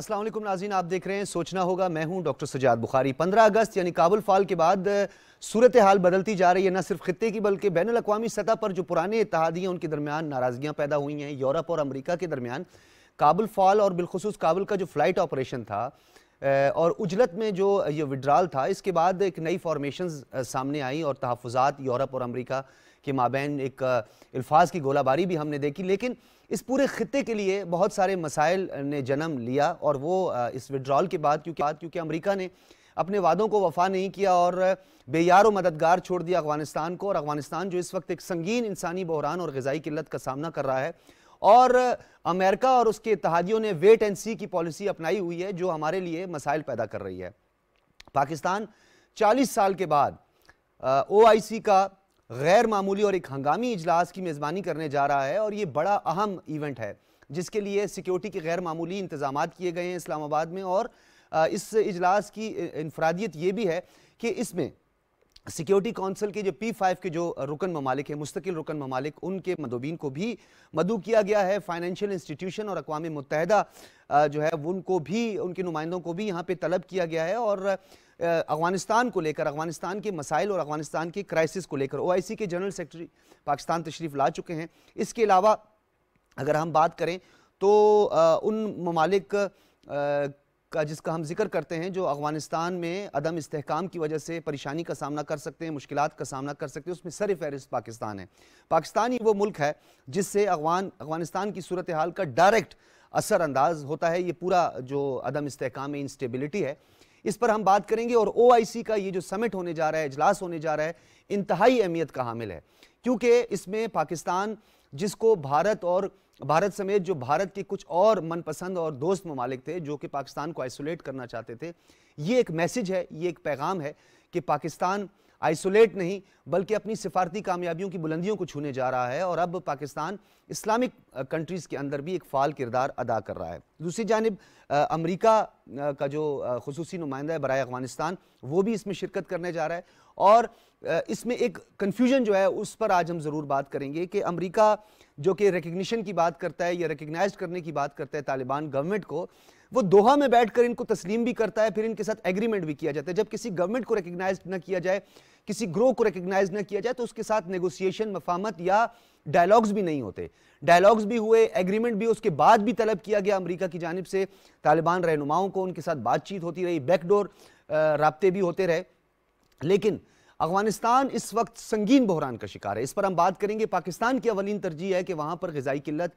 असलम नाजीन आप देख रहे हैं सोचना होगा मैं हूं डॉक्टर सजाद बुखारी 15 अगस्त यानी काबुल फाल के बाद सूरत हाल बदलती जा रही है न सिर्फ खत्े की बल्कि बैन अवी सतह पर जो पुराने इतिहादी हैं उनके दरमियान नाराज़गियाँ पैदा हुई हैं यूरोप और अमरीका के दरमियान काबुल फाल और बिलखसूस काबुल का जो फ़्लाइट ऑपरेशन था और उजलत में जो ये विड्रॉल था इसके बाद एक नई फॉर्मेशन सामने आई और तहफ़ात यूरोप और अमरीका के माबेन एक अल्फाज की गोलाबारी भी हमने देखी लेकिन इस पूरे खत्े के लिए बहुत सारे मसाइल ने जन्म लिया और वो इस विड्रॉल के बाद क्योंकि क्योंकि अमरीका ने अपने वादों को वफा नहीं किया और बेयार व मददगार छोड़ दिया अफगानिस्तान को और अफगानिस्तान जो इस वक्त एक संगीन इंसानी बहरान और गजाई किल्लत का सामना कर रहा है और अमेरिका और उसके इतिहादियों ने वेट एंड सी की पॉलिसी अपनाई हुई है जो हमारे लिए मसाइल पैदा कर रही है पाकिस्तान चालीस साल के बाद ओ आई सी का गैर मामूली और एक हंगामी इजलास की मेज़बानी करने जा रहा है और ये बड़ा अहम इवेंट है जिसके लिए सिक्योरिटी के गैर मामूली इंतजाम किए गए हैं इस्लामाबाद में और इस इजलास की इनफरादियत ये भी है कि इसमें सिक्योरिटी काउंसिल के जो पी फाइव के जो रुकन ममालिक हैं मुस्तकिल रुकन ममालिक उनके मदोबीन को भी मदु किया गया है फाइनेंशियल इंस्टीट्यूशन और अकवा मुतहदा जो है उनको भी उनके नुमाइंदों को भी यहाँ पे तलब किया गया है और अफगानिस्तान को लेकर अफगानिस्तान के मसाइल और अफगानिस्तान के क्राइसिस को लेकर ओ के जनरल सेक्रेटरी पाकिस्तान तशरीफ़ ला चुके हैं इसके अलावा अगर हम बात करें तो उन ममालिक का जिसका हम जिक्र करते हैं जो अफगानिस्तान में अदम इसकाम की वजह से परेशानी का सामना कर सकते हैं मुश्किल का सामना कर सकते हैं उसमें सर फहरिस्त पाकिस्तान है पाकिस्तान ही वो मुल्क है जिससे अफगान अफगानिस्तान की सूरत हाल का डायरेक्ट असरअंदाज होता है ये पूरा जो अदम इसकाम इंस्टेबिलिटी है इस पर हम बात करेंगे और ओ का ये जो समिट होने जा रहा है इजलास होने जा रहा है इंतहाई अहमियत का हामिल है क्योंकि इसमें पाकिस्तान जिसको भारत और भारत समेत जो भारत के कुछ और मनपसंद और दोस्त ममालिक थे जो कि पाकिस्तान को आइसोलेट करना चाहते थे ये एक मैसेज है ये एक पैगाम है कि पाकिस्तान आइसोलेट नहीं बल्कि अपनी सिफारती कामयाबियों की बुलंदियों को छूने जा रहा है और अब पाकिस्तान इस्लामिक कंट्रीज़ के अंदर भी एक फ़ाल किरदार अदा कर रहा है दूसरी जानब अमरीका का जो खसूसी नुमाइंदा है बरए अफगानिस्तान वो भी इसमें शिरकत करने जा रहा है और इसमें एक कन्फ्यूजन जो है उस पर आज हम ज़रूर बात करेंगे कि अमरीका जो कि रिकग्निशन की बात करता है या रिकगनाइज करने की बात करता है तालिबान गवर्नमेंट को वो दोहा में बैठकर इनको तस्लीम भी करता है फिर इनके साथ एग्रीमेंट भी किया जाता है जब किसी गवर्नमेंट को रिकग्नाइज ना किया जाए किसी ग्रोह को रिकग्नाइज ना किया जाए तो उसके साथ नेगोशिएशन मफामत या डायलॉग्स भी नहीं होते डायलॉग्स भी हुए एग्रीमेंट भी उसके बाद भी तलब किया गया अमरीका की जानब से तालिबान रहनुमाओं को उनके साथ बातचीत होती रही बैकडोर रबते भी होते रहे लेकिन अफगानिस्तान इस वक्त संगीन बहरान का शिकार है इस पर हम बात करेंगे पाकिस्तान की अवलिन तरजीह है कि वहाँ पर गजाई किल्लत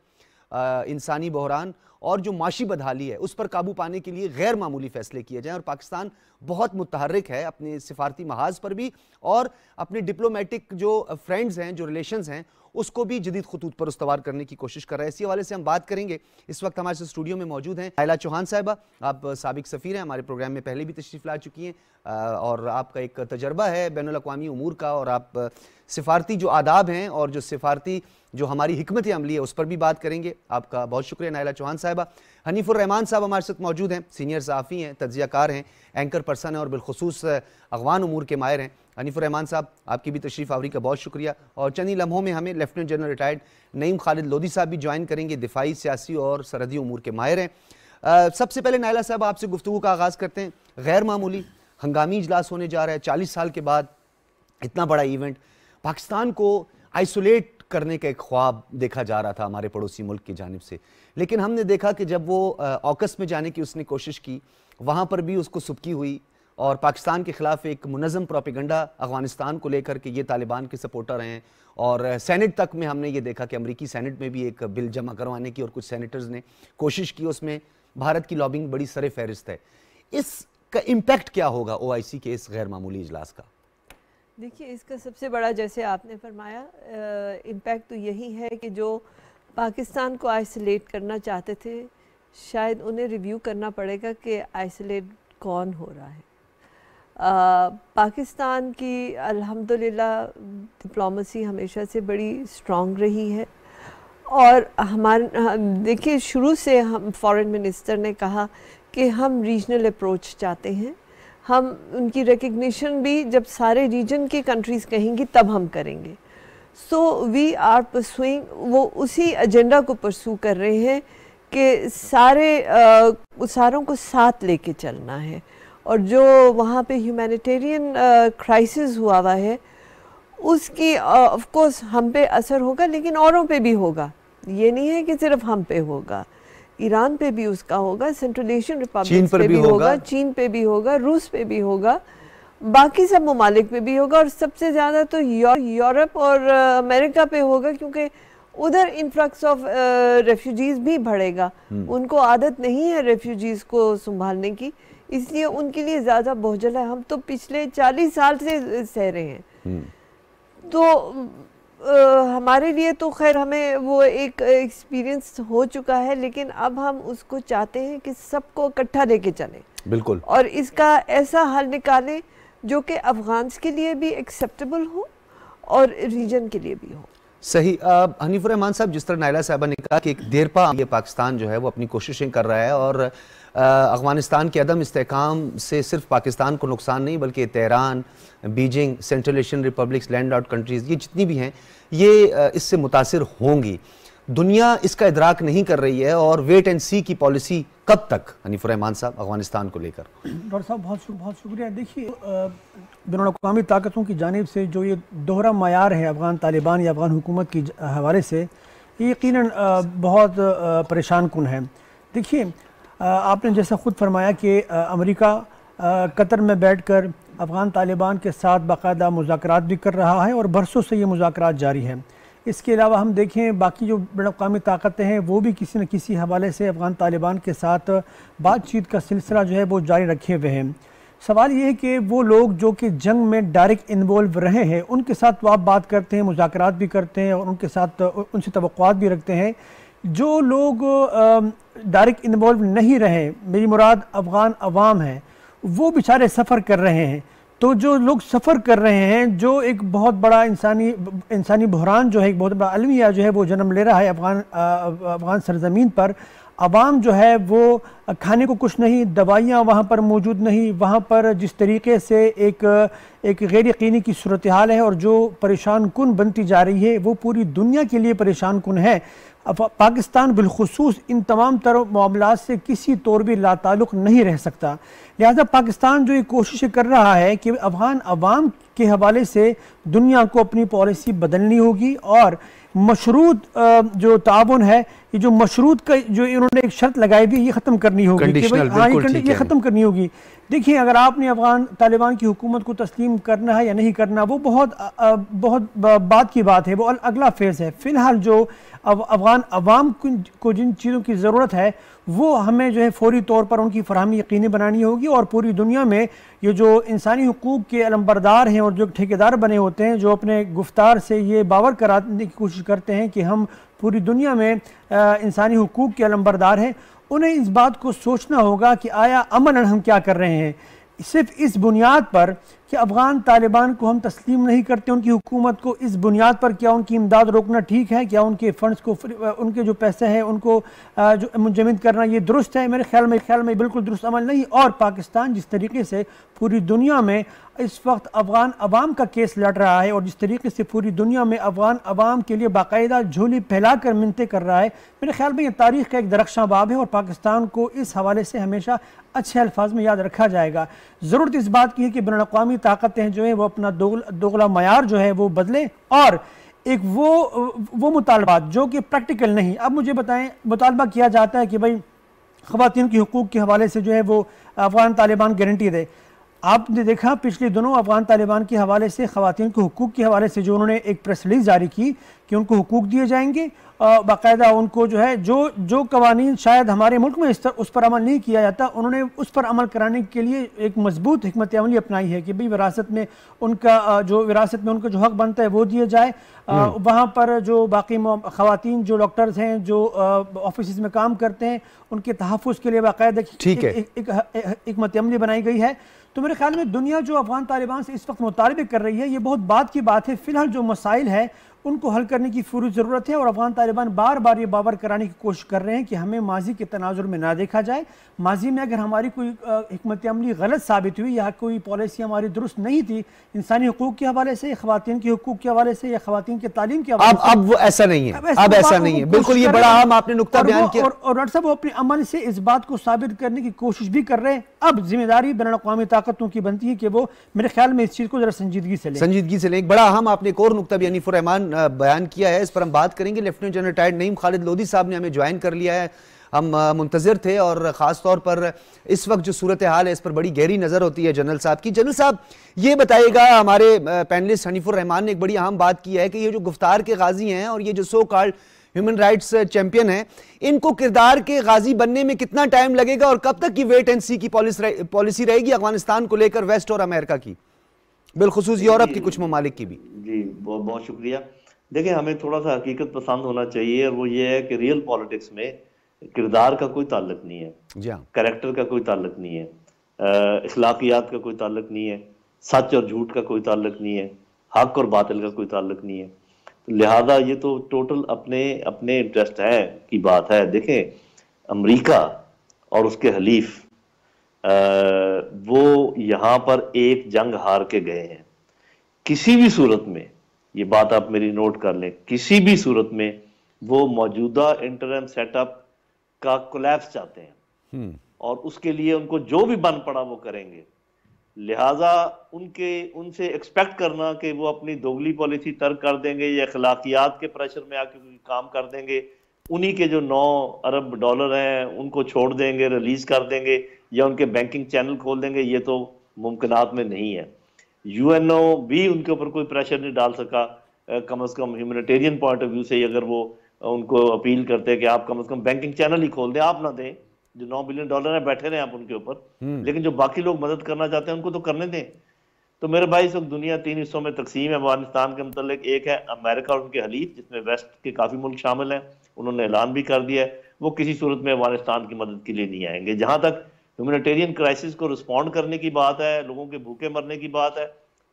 इंसानी बहरान और जो माशी बदहाली है उस पर काबू पाने के लिए गैर मामूली फैसले किए जाएँ और पाकिस्तान बहुत मुतहरक है अपने सिफारती महाज पर भी और अपने डिप्लोमेटिक जो फ्रेंड्स हैं जो रिलेशन हैं उसको भी जदीद खतूत पर उसवार करने की कोशिश कर रहा है इसी हवाले से हम बात करेंगे इस वक्त हमारे स्टूडियो में मौजूद हैं आयला चौहान साहबा आप सबक सफ़ीर हैं हमारे प्रोग्राम में पहले भी तशरीफ़ ला चुकी हैं और आपका एक तजर्बा है बैन अवी अमूर का और आप सिफारती जो आदाब हैं और जो सिफारती जो हमारी हमत अमली है उस पर भी बात करेंगे आपका बहुत शुक्रिया नायला चौहान साहब साहिबा रहमान साहब हमारे साथ मौजूद हैं सीनियर सहाफ़ी हैं तजिया कार हैं एंकर पर्सन हैं और बिलखसूस अगवान उमूर के मायर हैं हनीफुर रहमान साहब आपकी भी तशरीफ़ आवरी का बहुत शुक्रिया और चंद ही लम्हों में हमें lieutenant general retired Naeem Khalid Lodhi साहब भी ज्वाइन करेंगे दिफाई सियासी और सरहदी उमूर के मायर हैं सबसे पहले नायला साहब आपसे गुफ्तु का आगाज़ करते हैं गैर मामूली हंगामी इजलास होने जा रहा है चालीस साल के बाद इतना बड़ा इवेंट पाकिस्तान को आइसोलेट करने का एक ख्वाब देखा जा रहा था हमारे पड़ोसी मुल्क की जानब से लेकिन हमने देखा कि जब वो ऑकस में जाने की उसने कोशिश की वहाँ पर भी उसको सुबकी हुई और पाकिस्तान के ख़िलाफ़ एक मुनज़म प्रोपेगंडा अफगानिस्तान को लेकर के ये तालिबान के सपोर्टर हैं और सैनेट तक में हमने ये देखा कि अमरीकी सैनट में भी एक बिल जमा करवाने की और कुछ सैनिटर्स ने कोशिश की उसमें भारत की लॉबिंग बड़ी सर फहरिस्त है इसका इम्पेक्ट क्या होगा ओ के इस गैर मामूली इजलास का देखिए इसका सबसे बड़ा जैसे आपने फरमाया इम्पैक्ट तो यही है कि जो पाकिस्तान को आइसोलेट करना चाहते थे शायद उन्हें रिव्यू करना पड़ेगा कि आइसोलेट कौन हो रहा है आ, पाकिस्तान की अल्हम्दुलिल्लाह डिप्लोमेसी हमेशा से बड़ी स्ट्रॉन्ग रही है और हमारे देखिए शुरू से हम फॉरेन मिनिस्टर ने कहा कि हम रीजनल अप्रोच चाहते हैं हम उनकी रिकग्निशन भी जब सारे रीजन की कंट्रीज़ कहेंगी तब हम करेंगे सो वी आर परसुइंग वो उसी एजेंडा को परसू कर रहे हैं कि सारे आ, सारों को साथ लेके चलना है और जो वहाँ पे ह्यूमैनिटेरियन क्राइसिस हुआ हुआ है उसकी ऑफ कोर्स हम पे असर होगा लेकिन औरों पे भी होगा ये नहीं है कि सिर्फ हम पे होगा ईरान पे भी उसका होगा सेंट्रल एशियन रिपब्लिक पे, पे भी होगा चीन पे भी होगा रूस पे भी होगा बाकी सब ममालिक पे भी होगा और सबसे ज़्यादा तो यूरोप और अमेरिका पे होगा क्योंकि उधर इनफ्लक्स ऑफ रेफ्यूजीज भी बढ़ेगा हम्म। उनको आदत नहीं है रेफ्यूजीज को संभालने की इसलिए उनके लिए ज़्यादा बोझल है हम तो पिछले चालीस साल से सह रहे हैं हम्म। तो हमारे लिए तो खैर हमें वो एक एक्सपीरियंस हो चुका है लेकिन अब हम उसको चाहते हैं कि सबको इकट्ठा लेके चले बिल्कुल और इसका ऐसा हल निकालें जो कि अफगान्स के लिए भी एक्सेप्टेबल हो और रीजन के लिए भी हो सही हनीफ रहमान साहब जिस तरह नायला साहबा ने कहा कि एक देर पा ये पाकिस्तान जो है वो अपनी कोशिशें कर रहा है और अफगानिस्तान के अदम इसकाम से सिर्फ पाकिस्तान को नुकसान नहीं बल्कि Tehran Beijing central Asian republics land out countries ये जितनी भी हैं ये इससे मुतासर होंगी दुनिया इसका इदराक नहीं कर रही है और वेट एंड सी की पॉलिसी कब तक हनीफ रहमान साहब अफगानिस्तान को लेकर डॉक्टर साहब बहुत शुक, बहुत शुक्रिया देखिए बैन अवी ताकतों की जानब से जो ये दोहरा मैार है अफ़गान तालिबान या अफ़गान हुकूमत के हवाले से ये यकीन बहुत परेशान कन है देखिए आपने जैसा ख़ुद फरमाया कि अमेरिका कतर में बैठकर अफ़गान तालिबान के साथ बाकायदा मुजाकर भी कर रहा है और बरसों से ये मुजाकर जारी हैं इसके अलावा हम देखें बाकी जो बड़ अवी ताकतें हैं वो भी किसी न किसी हवाले से अफ़गान तालिबान के साथ बातचीत का सिलसिला जो है वो जारी रखे हुए हैं सवाल ये है कि वो लोग जो कि जंग में डायरेक्ट इन्वॉल्व रहे हैं उनके साथ तो आप बात करते हैं मुजाकर भी करते हैं और उनके साथ उनसे तो भी रखते हैं जो लोग डायरेक्ट इन्वॉल्व नहीं रहे मेरी मुराद अफ़गान अवाम हैं वो बेचारे सफ़र कर रहे हैं तो जो लोग सफ़र कर रहे हैं जो एक बहुत बड़ा इंसानी इंसानी बहरान जो है एक बहुत बड़ा अलमिया जो है वो जन्म ले रहा है अफ़गान अफ़गान सरजमीन पर आवाम जो है वो खाने को कुछ नहीं दवाइयाँ वहाँ पर मौजूद नहीं वहाँ पर जिस तरीके से एक एक गैर यकीनी की सूरत हाल है और जो परेशान कन बनती जा रही है वो पूरी दुनिया के लिए परेशान कन है पाकिस्तान बिलखसूस इन तमाम तर मामला से किसी तौर भी लातल्लुक नहीं रह सकता लिहाजा पाकिस्तान जो ये कोशिश कर रहा है कि अफगान अवाम के हवाले से दुनिया को अपनी पॉलिसी बदलनी होगी और मशरूत जो ताउन है ये जो मशरूत का जो इन्होंने एक शर्त लगाई थी ये ख़त्म करनी होगी हाँ, ये, ये ख़त्म करनी होगी देखिए अगर आपने अफगान तालिबान की हुकूमत को तस्लीम करना है या नहीं करना वो बहुत बहुत बात की बात है वो अगला फेज़ है फ़िलहाल जो अब अफगान अवाम को जिन चीज़ों की ज़रूरत है वो हमें जो है फौरी तौर पर उनकी फरहमी यकीनी बनानी होगी और पूरी दुनिया में ये जो इंसानी हकूक़ के अलम्बरदार हैं और जो ठेकेदार बने होते हैं जो अपने गुफ्तार से ये बावर कराने की कोशिश करते हैं कि हम पूरी दुनिया में इंसानी हकूक़ के अलम्बरदार हैं उन्हें इस बात को सोचना होगा कि आया अमन हम क्या कर रहे हैं सिर्फ इस बुनियाद पर कि अफ़गान तालिबान को हम तस्लीम नहीं करते उनकी हुकूमत को इस बुनियाद पर क्या उनकी इमदाद रोकना ठीक है क्या उनके फ़ंड्स को उनके जो पैसे हैं उनको जो मुंजमद करना ये दुरुस्त है मेरे ख्याल में ख्याल में बिल्कुल दुरुस्त अमल नहीं और पाकिस्तान जिस तरीके से पूरी दुनिया में इस वक्त अफ़गान अवाम का केस लड़ रहा है और जिस तरीके से पूरी दुनिया में अफ़गान अवाम के लिए बाकायदा झोली फैला कर मिनते कर रहा है मेरे ख्याल में ये तारीख़ का एक दरख्शां बाब है और पाकिस्तान को इस हवाले से हमेशा अच्छे अल्फाज में याद रखा जाएगा ज़रूरत इस बात की है कि बैन अवी ताकतें जो हैं वो अपना दोगला दोगला मैार जो है वो बदलें और एक वो वो मुतालबात जो कि प्रैक्टिकल नहीं अब मुझे बताएं मुतालबा किया जाता है कि भाई खुवान के हकूक़ के हवाले से जो है वो अफ़गान तालिबान गारंटी दे आपने देखा पिछले दोनों अफगान तालिबान के हवाले से खातन के हकूक के हवाले से जो उन्होंने एक प्रेस रिलीज जारी की कि उनको हकूक दिए जाएंगे बाकायदा उनको जो है जो जो कवानी शायद हमारे मुल्क में इस तर, उस पर अमल नहीं किया जाता उन्होंने उस पर अमल कराने के लिए एक मजबूत हमत अमली अपनाई है कि भाई विरासत में उनका जो विरासत में उनका जो हक बनता है वो दिए जाए हम्म। वहाँ पर जो बाकी खातन जो डॉक्टर्स हैं जो ऑफिस में काम करते हैं उनके तहफ़ के लिए बाकायदा ठीक है एक हमत अमली बनाई गई है तो मेरे ख्याल में दुनिया जो अफगान तालिबान से इस वक्त मुतालबे कर रही है ये बहुत बात की बात है फिलहाल जो मसाइल है उनको हल करने की फूरी ज़रूरत है और अफगान तालिबान बार बार ये बावर कराने की कोशिश कर रहे हैं कि हमें माजी के तनाजुर में ना देखा जाए माजी में अगर हमारी कोई हमत अमली गलत साबित हुई या कोई पॉलिसी हमारी दुरुस्त नहीं थी इंसानी हकूक़ के हवाले से खातन के हकूक़ के हवाले से या खातन के तालीम के हवाले अब अब वो ऐसा नहीं है अब ऐसा नहीं है बिल्कुल ये बड़ा हम आपने नुकता बयान किया और डॉक्टर साहब वो अपने अमल से इस बात को साबित करने की कोशिश भी कर रहे हैं अब जिम्मेदारी बैन अवी ताकतों की बनती है कि वो मेरे ख्याल में इस चीज़ को ज़रा संजीदगी से संजीदगी से लें एक बड़ा अहम आपने एक और नुकता बयानी फुरहमान बयान किया है इस पर हम बात करेंगे lieutenant general retired Naeem Khalid Lodhi साहब ने हमें ज्वाइन कर लिया है हम मुंतजर थे और ख़ास तौर पर इस वक्त जो सूरत हाल है इस पर बड़ी गहरी नज़र होती है जनरल साहब की जनरल साहब ये बताइएगा हमारे पैनलिस्ट हनीफुर रहमान ने एक बड़ी अहम बात की है कि ये जो गुफ्तार के गाजी हैं और ये जो so called human rights champion हैं इनको किरदार के गाजी बनने में कितना टाइम लगेगा और कब तक की वेट एंड सी की पॉलिसी रहेगी अफगानिस्तान को लेकर वेस्ट और अमेरिका की बिलखसूस यूरोप के कुछ ममालिक की भी जी बहुत बहुत शुक्रिया देखें हमें थोड़ा सा हकीकत पसंद होना चाहिए और वो ये है कि रियल पॉलिटिक्स में किरदार का कोई ताल्लुक नहीं है करेक्टर हाँ। का कोई ताल्लुक नहीं है अखलाकियात का कोई ताल्लुक नहीं है सच और झूठ का कोई ताल्लुक नहीं है हक और बातल का कोई ताल्लुक नहीं है तो लिहाजा ये तो टोटल अपने अपने इंटरेस्ट है की बात है देखें अमरीका और उसके हलीफ आ, वो यहाँ पर एक जंग हार के गए हैं किसी भी सूरत में ये बात आप मेरी नोट कर लें किसी भी सूरत में वो मौजूदा इंटरम सेटअप का कोलैप्स चाहते हैं हम्म। और उसके लिए उनको जो भी बन पड़ा वो करेंगे लिहाजा उनके उनसे एक्सपेक्ट करना कि वो अपनी दोगली पॉलिसी तर्क कर देंगे या अखलाकियात के प्रेशर में आके काम कर देंगे उन्हीं के जो नौ अरब डॉलर हैं उनको छोड़ देंगे रिलीज कर देंगे या उनके बैंकिंग चैनल खोल देंगे ये तो मुमकिन में नहीं है यूएनओ भी उनके ऊपर कोई प्रेशर नहीं डाल सका कम से कम ह्यूमनिटेरियन पॉइंट ऑफ व्यू से अगर वो उनको अपील करते कि आप कम से कम बैंकिंग चैनल ही खोल दें आप ना दें जो नौ बिलियन डॉलर है बैठे रहे आप उनके ऊपर हम्म। लेकिन जो बाकी लोग मदद करना चाहते हैं उनको तो करने दें तो मेरे भाई सब दुनिया तीन हिस्सों में तकसीम है अफगानिस्तान के मतलब एक है अमेरिका और उनके हलीफ जिसमें वेस्ट के काफ़ी मुल्क शामिल हैं उन्होंने ऐलान भी कर दिया है वो किसी सूरत में अफगानिस्तान की मदद के लिए नहीं आएंगे जहां तक ह्यूमनिटेरियन क्राइसिस को रिस्पॉन्ड करने की बात है लोगों के भूखे मरने की बात है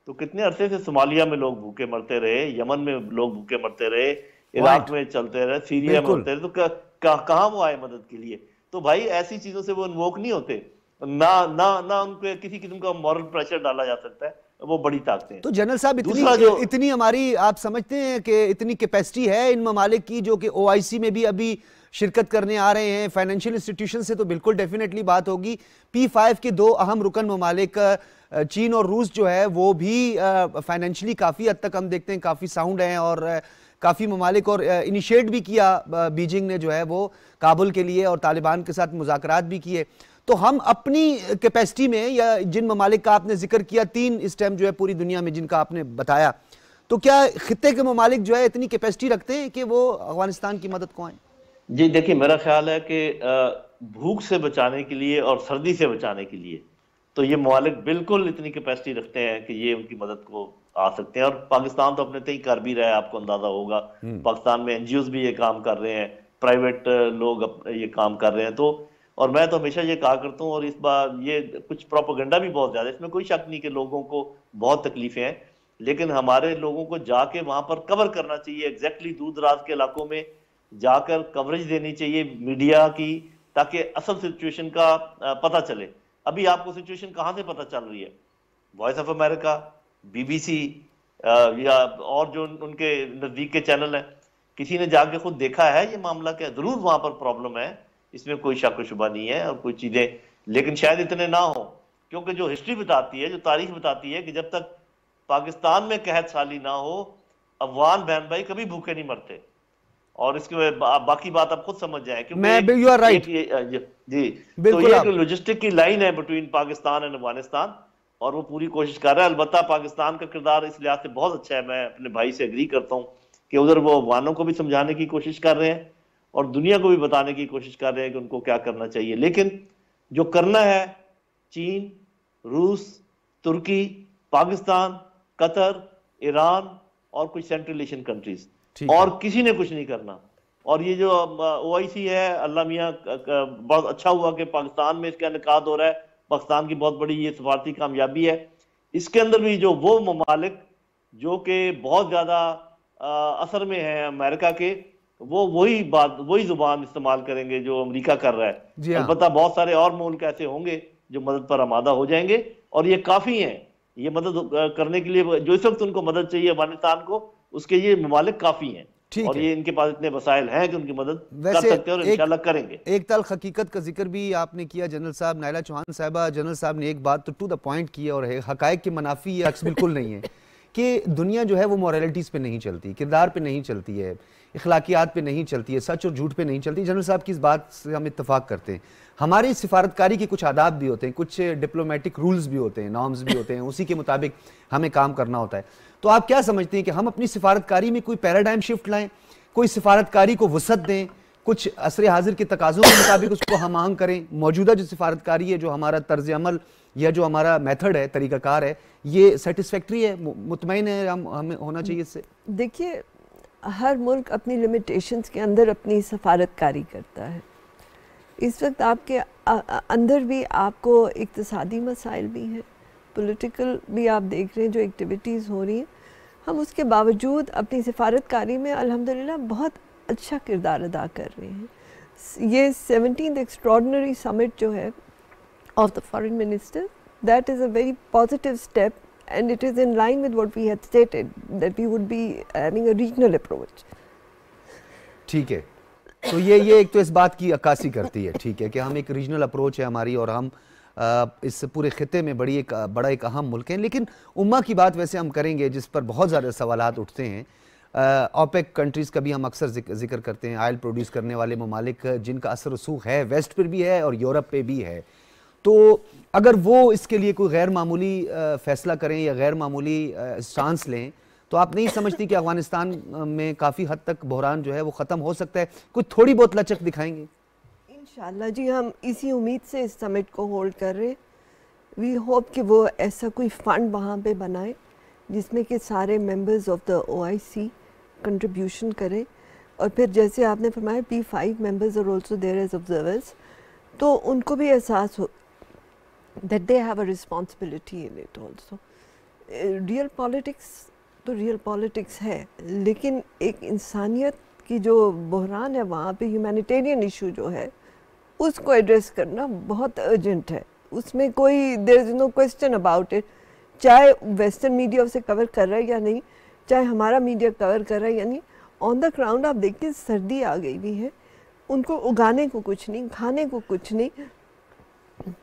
तो कितने अरसे से सोमालिया में लोग भूखे मरते रहे यमन में लोग भूखे मरते रहे इराक में चलते रहे सीरिया में मरते रहे तो कहाँ कहा, कहा वो आए मदद के लिए तो भाई ऐसी चीजों से वो इन्वोक नहीं होते ना ना ना उन किसी किस्म का मॉरल प्रेशर डाला जा सकता है वो बड़ी ताकतें तो जनरल साहब इतनी जो, इतनी हमारी आप समझते हैं कि इतनी कैपेसिटी है इन ममालिक की जो कि ओआईसी में भी अभी शिरकत करने आ रहे हैं फाइनेंशियल इंस्टीट्यूशन से तो बिल्कुल डेफिनेटली बात होगी पी फाइव के दो अहम रुकन ममालिक चीन और रूस जो है वो भी फाइनेंशियली काफ़ी हद तक हम देखते हैं काफ़ी साउंड हैं और काफ़ी ममालिक और इनिशिएट भी किया बीजिंग ने जो है वो काबुल के लिए और तालिबान के साथ मुजाकर भी किए तो हम अपनी कैपेसिटी में या जिन ममालिक का आपने जिक्र किया तीन इस टाइम जो है पूरी दुनिया में जिनका आपने बताया तो क्या खत्े के ममालिक जो है इतनी कैपेसिटी रखते हैं कि वो अफगानिस्तान की मदद को आए जी देखिए मेरा ख्याल है कि भूख से बचाने के लिए और सर्दी से बचाने के लिए तो ये मालिक बिल्कुल इतनी कैपेसिटी रखते हैं कि ये उनकी मदद को आ सकते हैं और पाकिस्तान तो अपने कहीं कर भी रहा है आपको अंदाजा होगा हम्म। पाकिस्तान में एनजीओ भी ये काम कर रहे हैं प्राइवेट लोग ये काम कर रहे हैं तो और मैं तो हमेशा ये कहा करता हूँ और इस बार ये कुछ प्रोपोगंडा भी बहुत ज्यादा इसमें कोई शक नहीं कि लोगों को बहुत तकलीफें हैं लेकिन हमारे लोगों को जाके वहां पर कवर करना चाहिए एग्जैक्टली दूर दराज के इलाकों में जाकर कवरेज देनी चाहिए मीडिया की ताकि असल सिचुएशन का पता चले अभी आपको सिचुएशन कहाँ से पता चल रही है वॉइस ऑफ अमेरिका बीबीसी या और जो उनके नज़दीक के चैनल हैं किसी ने जाके खुद देखा है ये मामला क्या ज़रूर वहां पर प्रॉब्लम है इसमें कोई शक शुबा नहीं है और कोई चीज़ें लेकिन शायद इतने ना हो क्योंकि जो हिस्ट्री बताती है जो तारीख बताती है कि जब तक पाकिस्तान में कहत साली ना हो अफगान बहन भाई कभी भूखे नहीं मरते और इसके बाकी बात आप खुद समझ जाए क्योंकि यू आर राइट जी तो ये लॉजिस्टिक की लाइन है बिटवीन पाकिस्तान एंड अफगानिस्तान और वो पूरी कोशिश कर रहा है अलबत् पाकिस्तान का किरदार इस लिहाज से बहुत अच्छा है मैं अपने भाई से अग्री करता हूँ कि उधर वो अफगानों को भी समझाने की कोशिश कर रहे हैं और दुनिया को भी बताने की कोशिश कर रहे हैं कि उनको क्या करना चाहिए लेकिन जो करना है चीन रूस तुर्की पाकिस्तान कतर ईरान और कुछ सेंट्रल एशियन कंट्रीज़ और किसी ने कुछ नहीं करना और ये जो ओ है अल्लाह मियाँ बहुत अच्छा हुआ कि पाकिस्तान में इसका इनका हो रहा है पाकिस्तान की बहुत बड़ी ये सफारती कामयाबी है इसके अंदर भी जो वो ममालिक जो कि बहुत ज़्यादा असर में है अमेरिका के वो वही बात वही जुबान इस्तेमाल करेंगे जो अमेरिका कर रहा है हाँ। अलबत्त बहुत सारे और मुल्क ऐसे होंगे जो मदद पर आमादा हो जाएंगे और ये काफ़ी हैं ये मदद करने के लिए जो इस वक्त उनको मदद चाहिए अफगानिस्तान को उसके ये ममालिक काफ़ी हैं ठीक और है। ये इनके पास इतने वसाइल हैं कि उनकी मदद कर सकते हैं और इंशाल्लाह करेंगे एक तल हकीकत का जिक्र भी आपने किया जनरल साहब नायला चौहान साहबा जनरल साहब ने एक बात तो टू द पॉइंट की और हकायक के मुनाफी ये अक्स बिल्कुल नहीं है कि दुनिया जो है वो मॉरलिटीज़ पे नहीं चलती किरदार पे नहीं चलती है इखलाकियात पे नहीं चलती है सच और झूठ पे नहीं चलती जनरल साहब की इस बात से हम इतफाक़ करते हैं हमारी सिफारतकारी के कुछ आदाब भी होते हैं कुछ डिप्लोमेटिक रूल्स भी होते हैं नॉर्म्स भी होते हैं उसी के मुताबिक हमें काम करना होता है तो आप क्या समझते हैं कि हम अपनी सिफारतकारी में कोई पैराडाइम शिफ्ट लाएं कोई सिफारतकारी को वसत दें कुछ असर हाजिर के तकाजों के मुताबिक उसको हम आहंग करें मौजूदा जो सिफारतकारी है जो हमारा तर्ज अमल या जो हमारा मेथड है तरीकाकार है ये सेटिसफेक्ट्री है मुतमिन है हम हमें होना चाहिए इससे देखिए हर मुल्क अपनी लिमिटेशंस के अंदर अपनी सफारतकारी करता है इस वक्त आपके अंदर भी आपको इकतसादी मसाइल भी हैं पॉलिटिकल भी आप देख रहे हैं जो एक्टिविटीज़ हो रही हैं हम उसके बावजूद अपनी सफ़ारतकारी में अल्हम्दुलिल्लाह बहुत अच्छा किरदार अदा कर रहे हैं ये सेवनटीन एक्स्ट्रॉडनरी समिट जो है of the foreign minister that is a very positive step and it is in line with what we had stated that ठीक है तो ये ये एक तो इस बात की अक्कासी करती है ठीक है कि हम एक रीजनल अप्रोच है हमारी और हम आ, इस पूरे ख़त्े में बड़ी एक बड़ा एक अहम मुल्क है लेकिन उम्मा की बात वैसे हम करेंगे जिस पर बहुत ज़्यादा सवाल उठते हैं ओपेक कंट्रीज़ का भी हम अक्सर जिक्र करते हैं आयल प्रोड्यूस करने वाले ममालिक जिनका असर रसूख है वेस्ट पर भी है और यूरोप पर भी है तो अगर वो इसके लिए कोई गैर मामूली फैसला करें या गैर मामूली चांस लें तो आप नहीं समझती कि अफगानिस्तान में काफ़ी हद तक बहरान जो है वो ख़त्म हो सकता है कुछ थोड़ी बहुत लचक दिखाएंगे इन जी हम इसी उम्मीद से इस समिट को होल्ड कर रहे वी होप कि वो ऐसा कोई फ़ंड वहाँ पे बनाए जिसमें कि सारे members of the OIC contribution करें और फिर जैसे आपने फरमाया P five members are also there as observers तो उनको भी एहसास हो that they have a responsibility in it also real politics तो रियल पॉलिटिक्स है लेकिन एक इंसानियत की जो बहरान है वहाँ पे ह्यूमैनिटेरियन इशू जो है उसको एड्रेस करना बहुत अर्जेंट है उसमें कोई there is no question about it चाहे वेस्टर्न मीडिया उसे कवर कर रहा है या नहीं चाहे हमारा मीडिया कवर कर रहा है या नहीं ऑन द ग्राउंड आप देखिए सर्दी आ गई भी है उनको उगाने को कुछ नहीं खाने को कुछ नहीं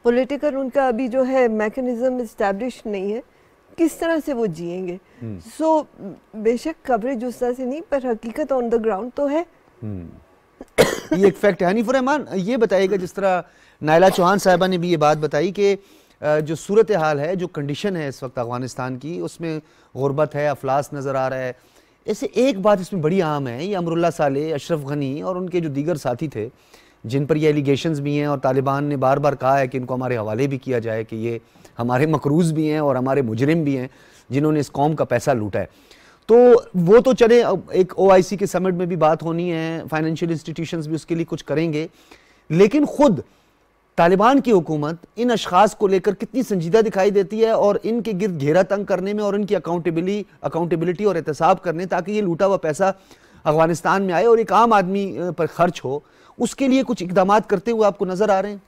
पॉलिटिकल उनका अभी जो है मैकेनिज़्म इस्टेब्लिश नहीं है किस तरह से वो जिएंगे सो हम्म। so, बेशक कवरेज उस तरह से नहीं पर हकीकत ऑन द ग्राउंड तो है हम्म। ये एक फैक्ट है हनीफुर रहमान ये बताइएगा जिस तरह नायला चौहान साहिबा ने भी ये बात बताई कि जो सूरत हाल है जो कंडीशन है इस वक्त अफगानिस्तान की उसमें गुरबत है अफलास नज़र आ रहा है ऐसे एक बात इसमें बड़ी आम है ये अमरुल्ला साले अशरफ गनी और उनके जो दीगर साथी थे जिन पर ये एलिगेशन भी हैं और तालिबान ने बार बार कहा है कि इनको हमारे हवाले भी किया जाए कि ये हमारे मकरूज भी हैं और हमारे मुजरिम भी हैं जिन्होंने इस कौम का पैसा लूटा है तो वो तो चले एक ओ के समिट में भी बात होनी है फाइनेंशियल इंस्टीट्यूशन भी उसके लिए कुछ करेंगे लेकिन ख़ुद तालिबान की हुकूमत इन अशास को लेकर कितनी संजीदा दिखाई देती है और इनके गिरद घेरा तंग करने में और इनकी अकाउंटेबिली अकाउंटेबिलिटी और एहतसाब करने ताकि ये लूटा हुआ पैसा अफगानिस्तान में आए और एक आम आदमी पर खर्च हो उसके लिए कुछ इकदाम करते हुए आपको नज़र आ रहे हैं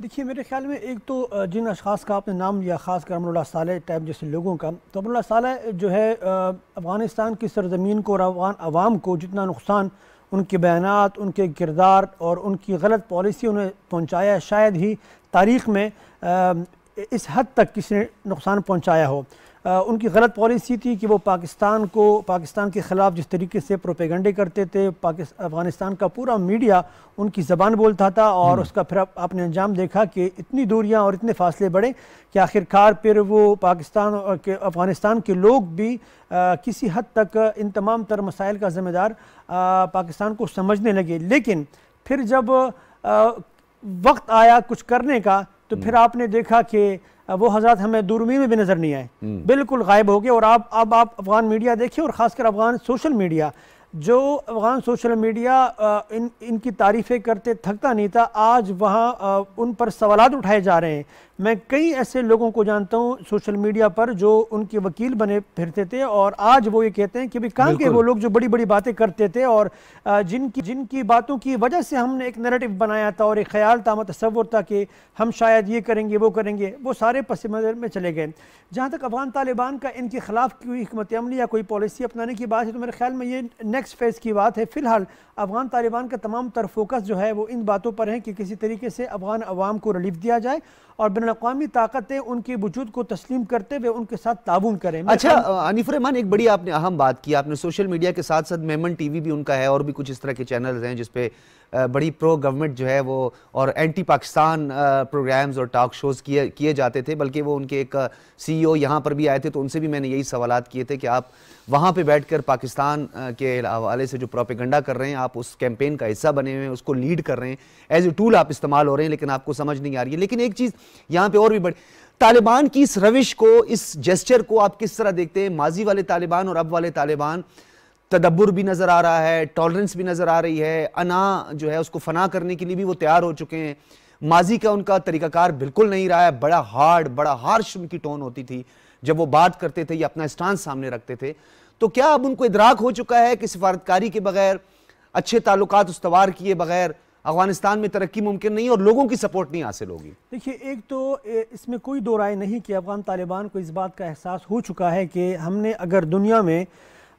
देखिए मेरे ख्याल में एक तो जिन अशास का आपने नाम लिया ख़ास कर अमरुल्ला साल टाइप जैसे लोगों का तो अमरुल्ला साल जो है अफ़गानिस्तान की सरजमीन को और अफगान आवाम को जितना नुकसान उनके बयान उनके किरदार और उनकी गलत पॉलिसी उन्हें पहुँचाया शायद ही तारीख़ में इस हद तक किसी ने नुकसान पहुँचाया हो उनकी गलत पॉलिसी थी कि वो पाकिस्तान को पाकिस्तान के ख़िलाफ़ जिस तरीके से प्रोपेगंडे करते थे अफ़गानिस्तान का पूरा मीडिया उनकी ज़बान बोलता था और हम्म। उसका फिर आप, आपने अंजाम देखा कि इतनी दूरियाँ और इतने फासले बढ़े कि आखिरकार फिर वो पाकिस्तान के अफ़गानिस्तान के लोग भी आ, किसी हद तक इन तमाम तर मसाइल का ज़िम्मेदार पाकिस्तान को समझने लगे लेकिन फिर जब आ, वक्त आया कुछ करने का तो फिर हम्म। आपने देखा कि वो हजरत हमें दूरमी में भी नज़र नहीं आए हम्म। बिल्कुल गायब हो गए और आप अब आप अफगान मीडिया देखिए और ख़ासकर अफगान सोशल मीडिया जो अफगान सोशल मीडिया इन इनकी तारीफ़ें करते थकता नहीं था आज वहाँ उन पर सवाल उठाए जा रहे हैं मैं कई ऐसे लोगों को जानता हूँ सोशल मीडिया पर जो उनके वकील बने फिरते थे और आज वो ये कहते हैं कि भी कहाँ के वो लोग जो बड़ी बड़ी बातें करते थे और जिनकी जिनकी बातों की वजह से हमने एक नरेटिव बनाया था और एक ख्याल था मतलब तस्वुर था कि हम शायद ये करेंगे वो करेंगे वो सारे पस मंज़र में चले गए जहाँ तक अफगान तालिबान का इनके खिलाफ कोई हमत अमली या कोई पॉलिसी अपनाने की बात है तो मेरे ख्याल में ये नेक्स्ट फेज़ की बात है फ़िलहाल अफगान तालिबान का तमाम तर फोकस जो है वो इन बातों पर है कि किसी तरीके से अफगान अवाम को रिलीफ दिया जाए और बिन अवी ताकतें उनके वजूद को तस्लीम करते हुए उनके साथ ताउन करें अच्छा अनिफ रहमान एक बड़ी आपने अहम बात की आपने सोशल मीडिया के साथ साथ मेमन टी वी भी उनका है और भी कुछ इस तरह के चैनल हैं जिसपे बड़ी प्रो गवर्नमेंट जो है वो और एंटी पाकिस्तान प्रोग्राम्स और टॉक शोज़ किए किए जाते थे बल्कि वो उनके एक सी ओ e यहाँ पर भी आए थे तो उनसे भी मैंने यही सवाल किए थे कि आप वहाँ पर बैठ कर पाकिस्तान के हवाले से जो प्रोपेगंडा कर रहे हैं आप उस कैंपेन का हिस्सा बने हुए हैं उसको लीड कर रहे हैं एज ए टूल आप इस्तेमाल हो रहे हैं लेकिन आपको समझ नहीं आ रही है लेकिन एक चीज़ यहां पे और भी बड़े तालिबान की इस रविश को इस जेस्चर को आप किस तरह देखते हैं माजी वाले तालिबान और अब वाले तालिबान तदब्बर भी नज़र आ रहा है टॉलरेंस भी नज़र आ रही है अना जो है उसको फना करने के लिए भी वो तैयार हो चुके हैं माजी का उनका तरीकाकार बिल्कुल नहीं रहा है बड़ा हार्ड बड़ा हार्श उनकी टोन होती थी जब वो बात करते थे या अपना स्टांस सामने रखते थे तो क्या अब उनको इदराक हो चुका है कि सिफारतकारी के बगैर अच्छे ताल्लुकात उसवार किए बगैर अफगानिस्तान में तरक्की मुमकिन नहीं और लोगों की सपोर्ट नहीं हासिल होगी देखिए एक तो इसमें कोई दो राय नहीं कि अफगान तालिबान को इस बात का एहसास हो चुका है कि हमने अगर दुनिया में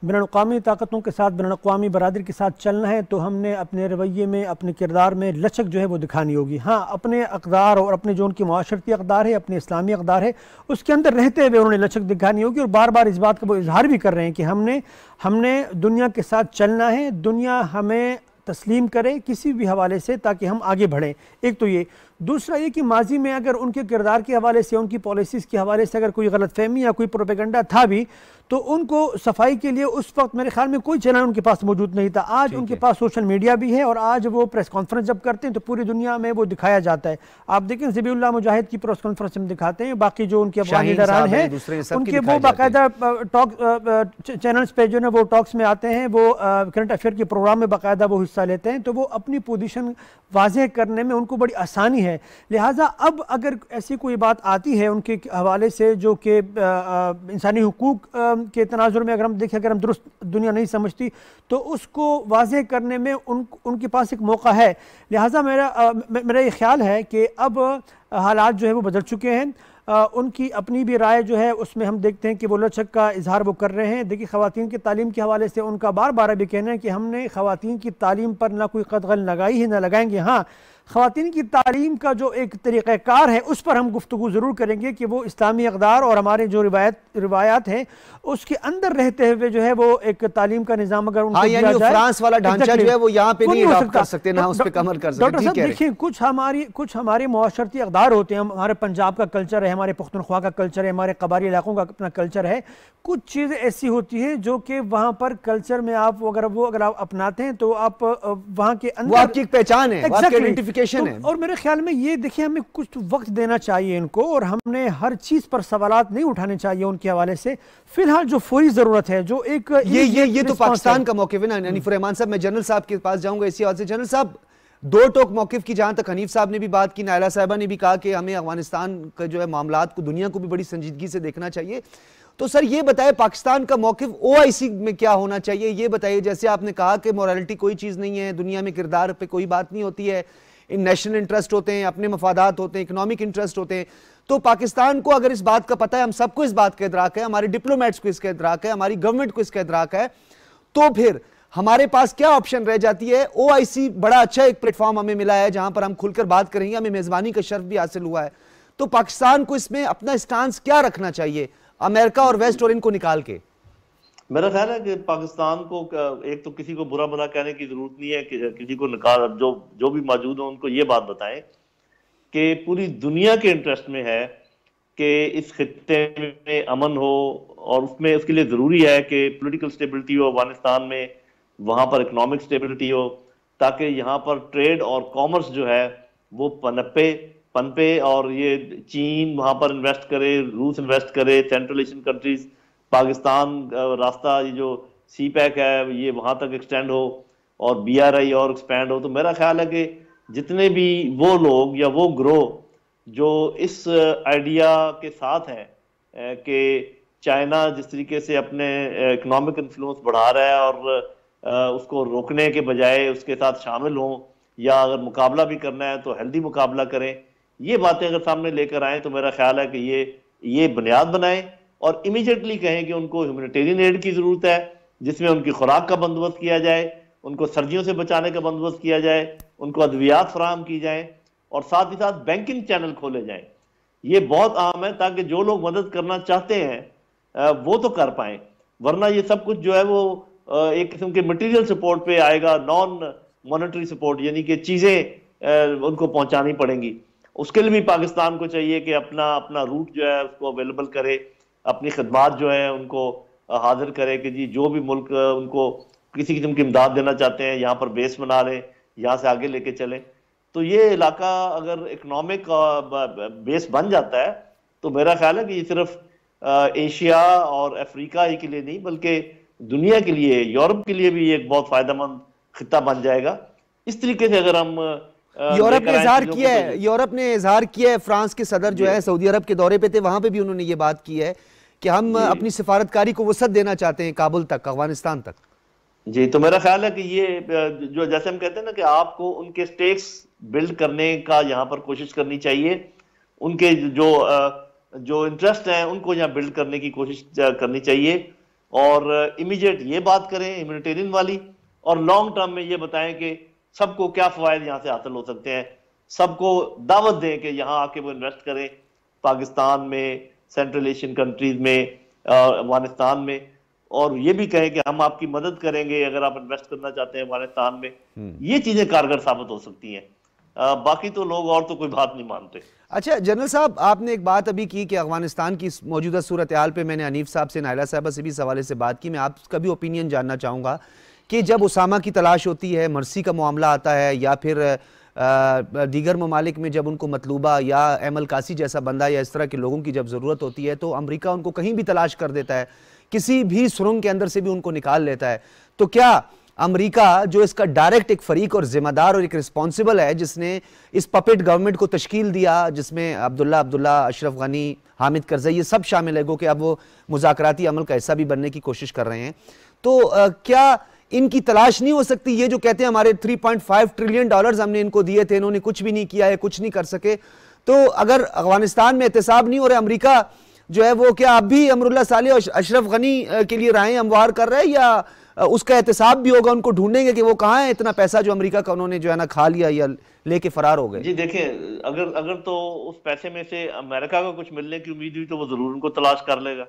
बिन ताकतों के साथ बिन बरदरी के साथ चलना है तो हमने अपने रवैये में अपने किरदार में लचक जो है वो दिखानी होगी हाँ अपने अकदार और अपने जो उनकी माशरती अकदार है अपने इस्लामी अकदार है उसके अंदर रहते हुए उन्होंने लचक दिखानी होगी और बार बार इस बात का वो इजहार भी कर रहे हैं कि हमने हमने दुनिया के साथ चलना है दुनिया हमें तस्लीम करें किसी भी हवाले से ताकि हम आगे बढ़ें एक तो ये दूसरा ये कि माजी में अगर उनके किरदार के हवाले से उनकी पॉलिसीज़ के हवाले से अगर कोई गलत फहमी या कोई प्रोपेगेंडा था भी तो उनको सफाई के लिए उस वक्त मेरे ख्याल में कोई चैनल उनके पास मौजूद नहीं था आज उनके पास सोशल मीडिया भी है और आज वो प्रेस कॉन्फ्रेंस जब करते हैं तो पूरी दुनिया में वो दिखाया जाता है आप देखें जबील्ला मुजाहिद की प्रेस कॉन्फ्रेंस में दिखाते हैं बाकी जो उनके अफगान हैं उनके वो बाकायदा टॉक चैनल्स पर जो है वो टॉक्स में आते हैं वो करंट अफेयर के प्रोग्राम में बाकायदा वो हिस्सा लेते हैं तो वो अपनी पोजिशन वाजह करने में उनको बड़ी आसानी है हैं लिहाजा अब अगर ऐसी कोई बात आती है उनके हवाले से जो कि इंसानी हकूक़ के तनाजुर में अगर हम देखें अगर हम दुरुस्त दुनिया नहीं समझती तो उसको वाज करने में उन उनके पास एक मौका है लिहाजा मेरा आ, मेरा ये ख्याल है कि अब हालात जो है वो बदल चुके हैं आ, उनकी अपनी भी राय जो है उसमें हम देखते हैं कि वो लचक का इजहार वो कर रहे हैं देखिए ख़वान की तालीम के हवाले से उनका बार बार भी कहना है कि हमने ख़वान की तालीम पर ना कोई कदगल लगाई है ना लगाएंगे हाँ खातन की तालीम का जो एक तरीक़ार है उस पर हम गुफ्तु ज़रूर करेंगे कि वो इस्लामी अकदार और हमारे जो रिवायत रिवायात हैं उसके अंदर रहते हुए जो है वो एक तालीम का निज़ाम अगर उनको हाँ, यानी फ्रांस वाला ढांचा जो है वो यहाँ पे नहीं कर सकते ना उस पर कमल कर डॉक्टर साहब देखिए कुछ हमारी कुछ हमारे माशरती अकदार होते हैं हमारे पंजाब का कल्चर है हमारे पुख्तनख्वा का कल्चर है हमारे कबारी इलाकों का अपना कल्चर है कुछ चीज़ें ऐसी होती हैं जो कि वहाँ पर कल्चर में आप अगर वो अगर आप अपनाते हैं तो आप वहाँ के अंदर आपकी पहचान है जस्टिफिकेशन तो, है और मेरे ख्याल में ये देखिए हमें कुछ वक्त देना चाहिए इनको और हमने हर चीज़ पर सवाल नहीं उठाने चाहिए उनके हवाले से फिलहाल जो फौरी ज़रूरत है जो एक ये ये ये तो पाकिस्तान का मौके ना यानी हम्म। फरहमान साहब मैं जनरल साहब के पास जाऊंगा इसी हवाले से जनरल साहब दो टोक मौकफ की जहां तक हनीफ साहब ने भी बात की नायला साहबा ने भी कहा कि हमें अफगानिस्तान का जो है मामला को दुनिया को भी बड़ी संजीदगी से देखना चाहिए तो सर ये बताए पाकिस्तान का मौकफ ओआईसी में क्या होना चाहिए ये बताइए जैसे आपने कहा कि मोरालिटी कोई चीज़ नहीं है दुनिया में किरदार पे कोई बात नहीं होती है इन नेशनल इंटरेस्ट होते हैं अपने मफादात होते हैं इकोनॉमिक इंटरेस्ट होते हैं तो पाकिस्तान को अगर इस बात का पता है हम सबको इस बात का इतराक है हमारे डिप्लोमेट्स को इसका इतराक है हमारी गवर्नमेंट को इसका इतराक है तो फिर हमारे पास क्या ऑप्शन रह जाती है ओ बड़ा अच्छा एक प्लेटफॉर्म हमें मिला है जहां पर हम खुलकर बात करेंगे हमें मेजबानी का शर्फ भी हासिल हुआ है तो पाकिस्तान को इसमें अपना स्टांस क्या रखना चाहिए अमेरिका और वेस्ट और इनको निकाल के मेरा ख्याल है कि पाकिस्तान को एक तो किसी को बुरा भला कहने की जरूरत नहीं है कि किसी को नकार जो जो भी मौजूद हो उनको ये बात बताएं कि पूरी दुनिया के इंटरेस्ट में है कि इस खत्े में अमन हो और उसमें उसके लिए ज़रूरी है कि पॉलिटिकल स्टेबिलिटी हो अफगानिस्तान में वहाँ पर इकनॉमिक स्टेबिलिटी हो ताकि यहाँ पर ट्रेड और कॉमर्स जो है वो पनपे पनपे और ये चीन वहाँ पर इन्वेस्ट करे रूस इन्वेस्ट करे सेंट्रल एशियन कंट्रीज़ पाकिस्तान रास्ता ये जो सी पैक है ये वहाँ तक एक्सटेंड हो और बी आर आई और एक्सपेंड हो तो मेरा ख्याल है कि जितने भी वो लोग या वो ग्रोह जो इस आइडिया के साथ हैं कि चाइना जिस तरीके से अपने इकोनॉमिक इन्फ्लुएंस बढ़ा रहा है और उसको रोकने के बजाय उसके साथ शामिल हों या अगर मुकाबला भी करना है तो हेल्दी मुकाबला करें ये बातें अगर सामने लेकर आए तो मेरा ख्याल है कि ये ये बुनियाद बनाएं और इमीजिएटली कहें कि उनको ह्यूमिटेरियन एड की ज़रूरत है जिसमें उनकी खुराक का बंदोबस्त किया जाए उनको सर्दियों से बचाने का बंदोबस्त किया जाए उनको अद्वियात फराहम की जाए और साथ ही साथ बैंकिंग चैनल खोले जाए ये बहुत आम है ताकि जो लोग मदद करना चाहते हैं वो तो कर पाए वरना ये सब कुछ जो है वो एक किस्म के मटेरियल सपोर्ट पे आएगा नॉन मॉनेटरी सपोर्ट यानी कि चीज़ें उनको पहुंचानी पड़ेंगी उसके लिए भी पाकिस्तान को चाहिए कि अपना अपना रूट जो है उसको अवेलेबल करे अपनी खदमात जो हैं उनको हाजिर करें कि जी जो भी मुल्क उनको किसी किस्म की इमदाद देना चाहते हैं यहाँ पर बेस बना लें यहाँ से आगे लेके चलें तो ये इलाका अगर इकनॉमिक बेस बन जाता है तो मेरा ख्याल है कि ये सिर्फ एशिया और अफ्रीका ही के लिए नहीं बल्कि दुनिया के लिए यूरोप के लिए भी एक बहुत फायदेमंद खिता बन जाएगा इस तरीके से अगर हम यूरोप ने इजहार किया है यूरोप ने इजहार किया है फ्रांस के सदर जो है सऊदी अरब के दौरे पे थे वहां पे भी उन्होंने ये बात की है कि हम अपनी सिफारतकारी को वसत देना चाहते हैं काबुल तक अफगानिस्तान तक जी तो मेरा ख्याल है कि ये जो जैसे हम कहते हैं ना कि आपको उनके स्टेक्स बिल्ड करने का यहाँ पर कोशिश करनी चाहिए उनके जो जो इंटरेस्ट हैं उनको यहाँ बिल्ड करने की कोशिश करनी चाहिए और इमीडिएट ये बात करें इम्यूनिटेरियन वाली और लॉन्ग टर्म में ये बताएं कि सबको क्या फायदे यहाँ से हासिल हो सकते हैं सबको दावत दें कि यहाँ आके वो इन्वेस्ट करें पाकिस्तान में सेंट्रल एशियन कंट्रीज में अफगानिस्तान uh, में और ये भी कहें कि हम आपकी मदद करेंगे अगर आप इन्वेस्ट करना चाहते हैं अफगानिस्तान में हम्म। ये चीजें कारगर साबित हो सकती हैं uh, बाकी तो लोग और तो कोई बात नहीं मानते अच्छा जनरल साहब आपने एक बात अभी की कि अफगानिस्तान की मौजूदा सूरत हाल पर मैंने अनीफ साहब से नायला साहब से भी सवाले से बात की मैं आपका भी ओपिनियन जानना चाहूंगा कि जब उसामा की तलाश होती है मरसी का मामला आता है या फिर दीगर ममालिक में जब उनको मतलूबा या एमल कासी जैसा बंदा या इस तरह के लोगों की जब ज़रूरत होती है तो अमरीका उनको कहीं भी तलाश कर देता है किसी भी सुरंग के अंदर से भी उनको निकाल लेता है तो क्या अमेरिका जो इसका डायरेक्ट एक फरीक और जिम्मेदार और एक रिस्पॉन्सिबल है जिसने इस पपेट गवर्नमेंट को तश्कील दिया जिसमें अब्दुल्ला अब्दुल्ला अशरफ गनी हामिद करजई ये सब शामिल है गो कि अब वो मुजाकती अमल का हिस्सा भी बनने की कोशिश कर रहे हैं तो आ, क्या इनकी तलाश नहीं हो सकती ये जो कहते हैं हमारे 3.5 ट्रिलियन डॉलर्स हमने इनको दिए थे इन्होंने कुछ भी नहीं किया है कुछ नहीं कर सके तो अगर अफगानिस्तान में एहतसाब नहीं हो रहा अमरीका जो है वो क्या अब भी अमरुल्ला साले और अशरफ गनी के लिए राय हमवार कर रहे हैं या उसका एहतसाब भी होगा उनको ढूंढेंगे कि वो कहाँ है इतना पैसा जो अमरीका का उन्होंने जो है ना खा लिया या लेके फरार हो गए जी देखिए अगर अगर तो उस पैसे में से अमेरिका को कुछ मिलने की उम्मीद हुई तो वो जरूर उनको तलाश कर लेगा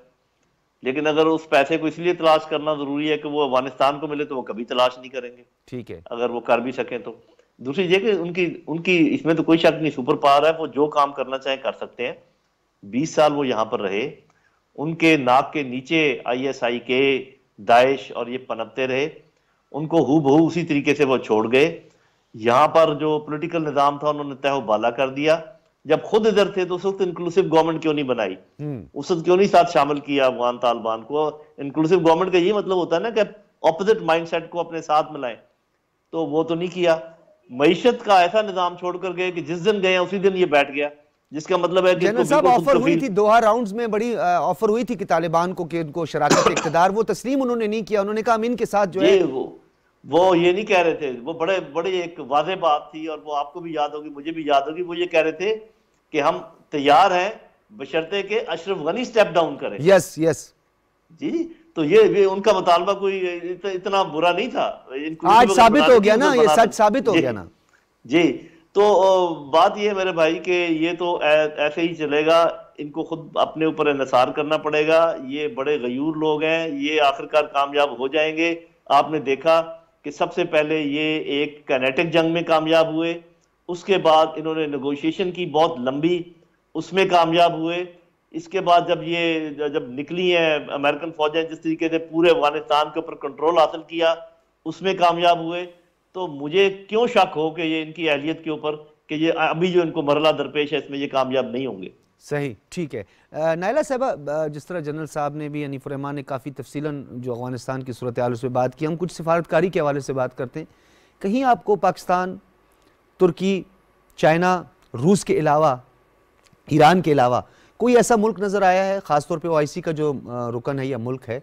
लेकिन अगर उस पैसे को इसलिए तलाश करना जरूरी है कि वो अफगानिस्तान को मिले तो वो कभी तलाश नहीं करेंगे ठीक है अगर वो कर भी सकें तो दूसरी ये कि उनकी उनकी इसमें तो कोई शक नहीं सुपर पावर है वो जो काम करना चाहे कर सकते हैं बीस साल वो यहाँ पर रहे उनके नाक के नीचे आई के दाइश और ये पनपते रहे उनको हु उसी तरीके से वो छोड़ गए यहाँ पर जो पोलिटिकल निज़ाम था उन्होंने तय बाला कर दिया जब खुद इधर थे तो उस वक्त इंक्लूसिव गवर्नमेंट क्यों नहीं बनाई हम्म। उस वक्त क्यों नहीं साथ शामिल किया अफगान तालिबान को इंक्लूसिव गवर्नमेंट का ये मतलब होता है ना कि ऑपोजिट सेट को अपने साथ मिलाएं तो वो तो नहीं किया मीशत का ऐसा निजाम छोड़कर गए कि जिस दिन गए उसी दिन ये बैठ गया जिसका मतलब है कि तो साहब ऑफर हुई थी दोहा राउंड्स में बड़ी ऑफर हुई थी कि तालिबान को कि उनको शराकत इकतदार वो तस्लीम उन्होंने नहीं किया उन्होंने कहा इनके साथ जो है वो वो ये नहीं कह रहे थे वो बड़े बड़े एक वाजे बात थी और वो आपको भी याद होगी मुझे भी याद होगी वो ये कह रहे थे कि हम तैयार हैं बशर्ते के अशरफ गनी स्टेप डाउन करें यस यस जी तो ये भी उनका मुतालबा कोई इत, इतना बुरा नहीं था आज साबित हो गया ना ये सच साबित हो गया ना जी तो बात ये मेरे भाई के ये तो ऐसे ही चलेगा इनको खुद अपने ऊपर इंसार करना पड़ेगा ये बड़े गयूर लोग हैं ये आखिरकार कामयाब हो जाएंगे आपने देखा कि सबसे पहले ये एक कैनेटिक जंग में कामयाब हुए उसके बाद इन्होंने नगोशिएशन की बहुत लंबी उसमें कामयाब हुए इसके बाद जब ये जब निकली हैं अमेरिकन फौजें जिस तरीके से पूरे अफगानिस्तान के ऊपर कंट्रोल हासिल किया उसमें कामयाब हुए तो मुझे क्यों शक हो कि ये इनकी अहलियत के ऊपर कि ये अभी जो इनको मरला दरपेश है इसमें ये कामयाब नहीं होंगे सही ठीक है नायला साहबा जिस तरह जनरल साहब ने भी अनिफ रहमान ने काफ़ी तफसीला जो अफगानिस्तान की सूरत हाल उस पर बात की हम कुछ सिफारतकारी के हवाले से बात करते हैं कहीं आपको पाकिस्तान तुर्की चाइना रूस के अलावा ईरान के अलावा कोई ऐसा मुल्क नज़र आया है ख़ासतौर पर ओ का जो रुकन है या मुल्क है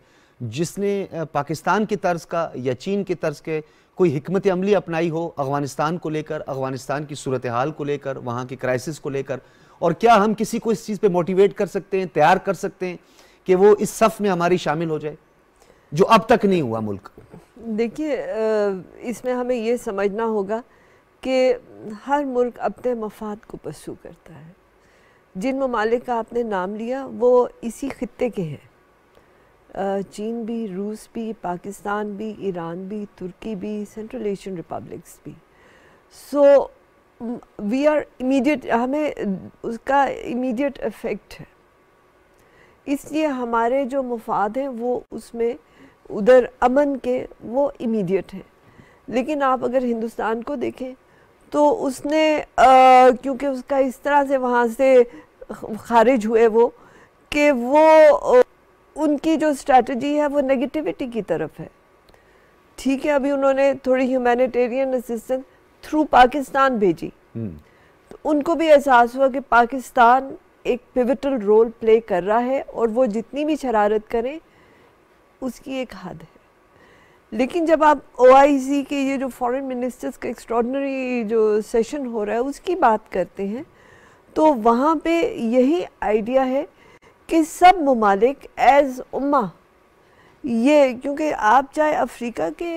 जिसने पाकिस्तान के तर्ज का या चीन के तर्ज के कोई हमत अमली अपनाई हो अफगानिस्तान को लेकर अफगानिस्तान की सूरत हाल को लेकर वहाँ के क्राइसिस को लेकर और क्या हम किसी को इस चीज़ पे मोटिवेट कर सकते हैं तैयार कर सकते हैं कि वो इस सफ़ में हमारी शामिल हो जाए जो अब तक नहीं हुआ मुल्क देखिए इसमें हमें ये समझना होगा कि हर मुल्क अपने मफाद को पसू करता है जिन ममालिक का आपने नाम लिया वो इसी खत्े के हैं चीन भी रूस भी पाकिस्तान भी ईरान भी तुर्की भी सेंट्रल एशियन रिपब्लिक्स भी सो वी आर इमीडिएट हमें उसका इमीडिएट इफ़ेक्ट है इसलिए हमारे जो मुफाद हैं वो उसमें उधर अमन के वो इमीडिएट हैं लेकिन आप अगर हिंदुस्तान को देखें तो उसने क्योंकि उसका इस तरह से वहाँ से खारिज हुए वो कि वो उनकी जो स्ट्रेटजी है वो नेगेटिविटी की तरफ है ठीक है अभी उन्होंने थोड़ी ह्यूमैनिटेरियन असिस्टेंस थ्रू पाकिस्तान भेजी हम्म। तो उनको भी एहसास हुआ कि पाकिस्तान एक पिविटल रोल प्ले कर रहा है और वो जितनी भी शरारत करें उसकी एक हद है लेकिन जब आप ओ के ये जो फॉरेन मिनिस्टर्स का एक्स्ट्रॉडनरी जो सेशन हो रहा है उसकी बात करते हैं तो वहाँ पे यही आइडिया है कि सब ममालिक एज़ उम्मा ये क्योंकि आप चाहे अफ्रीका के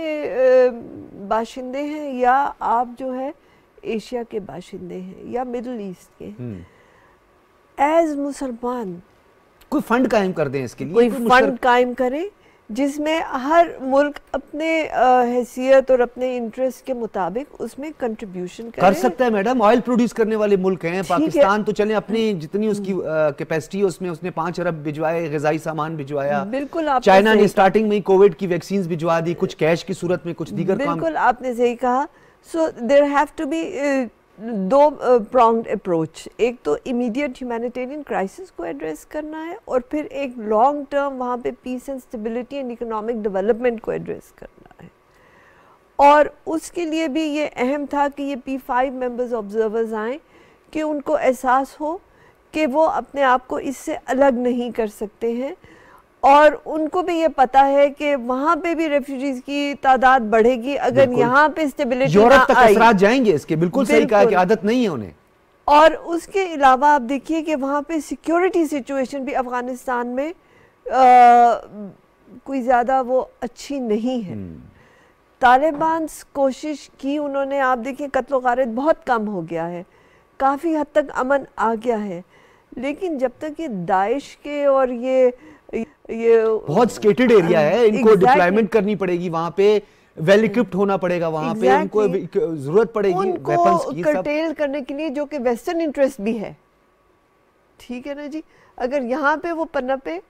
बाशिंदे हैं या आप जो है एशिया के बाशिंदे हैं या मिडल ईस्ट के एज हम्म। मुसलमान कोई फंड कायम कर दें इसके लिए कोई फंड कायम करें जिसमें हर मुल्क अपने हैसियत और अपने इंटरेस्ट के मुताबिक उसमें कंट्रीब्यूशन कर सकता है मैडम ऑयल प्रोड्यूस करने वाले मुल्क हैं पाकिस्तान है। तो चले अपनी जितनी उसकी कैपेसिटी हम्म। है उसमें उसने पांच अरब भिजवाए गजाई सामान भिजवाया बिल्कुल आप चाइना ने स्टार्टिंग में कोविड की वैक्सीन भिजवा दी कुछ कैश की सूरत में कुछ दीगर बिल्कुल आपने सही कहा so there have to be दो प्रॉन्ग अप्रोच एक तो इमीडिएट ह्यूमैनिटेरियन क्राइसिस को एड्रेस करना है और फिर एक लॉन्ग टर्म वहाँ पे peace and stability and economic development को एड्रेस करना है और उसके लिए भी ये अहम था कि ये पी फाइव मेम्बर्स ऑब्जर्वर्स आएँ कि उनको एहसास हो कि वो अपने आप को इससे अलग नहीं कर सकते हैं और उनको भी ये पता है कि वहाँ पे भी रेफ्यूजीज की तादाद बढ़ेगी अगर यहाँ पे स्टेबिलिटी यूरोप तक असरात जाएंगे इसके बिल्कुल सही कहा कि आदत नहीं है उन्हें और उसके अलावा आप देखिए कि वहाँ पे सिक्योरिटी सिचुएशन भी अफगानिस्तान में आ, कोई ज़्यादा वो अच्छी नहीं है हम्म। तालिबान कोशिश की उन्होंने आप देखिए कत्लो गारत बहुत कम हो गया है काफ़ी हद तक अमन आ गया है लेकिन जब तक ये दाइश के और ये ये बहुत स्केटेड एरिया है इनको डिप्लॉयमेंट exactly. करनी पड़ेगी वहाँ पे वेल well इक्विप्ड होना पड़ेगा वहाँ exactly. पे इनको जरूरत पड़ेगी उनको कर्टेल करने के लिए जो कि वेस्टर्न इंटरेस्ट भी है ठीक है ना जी अगर यहाँ पे वो पनपे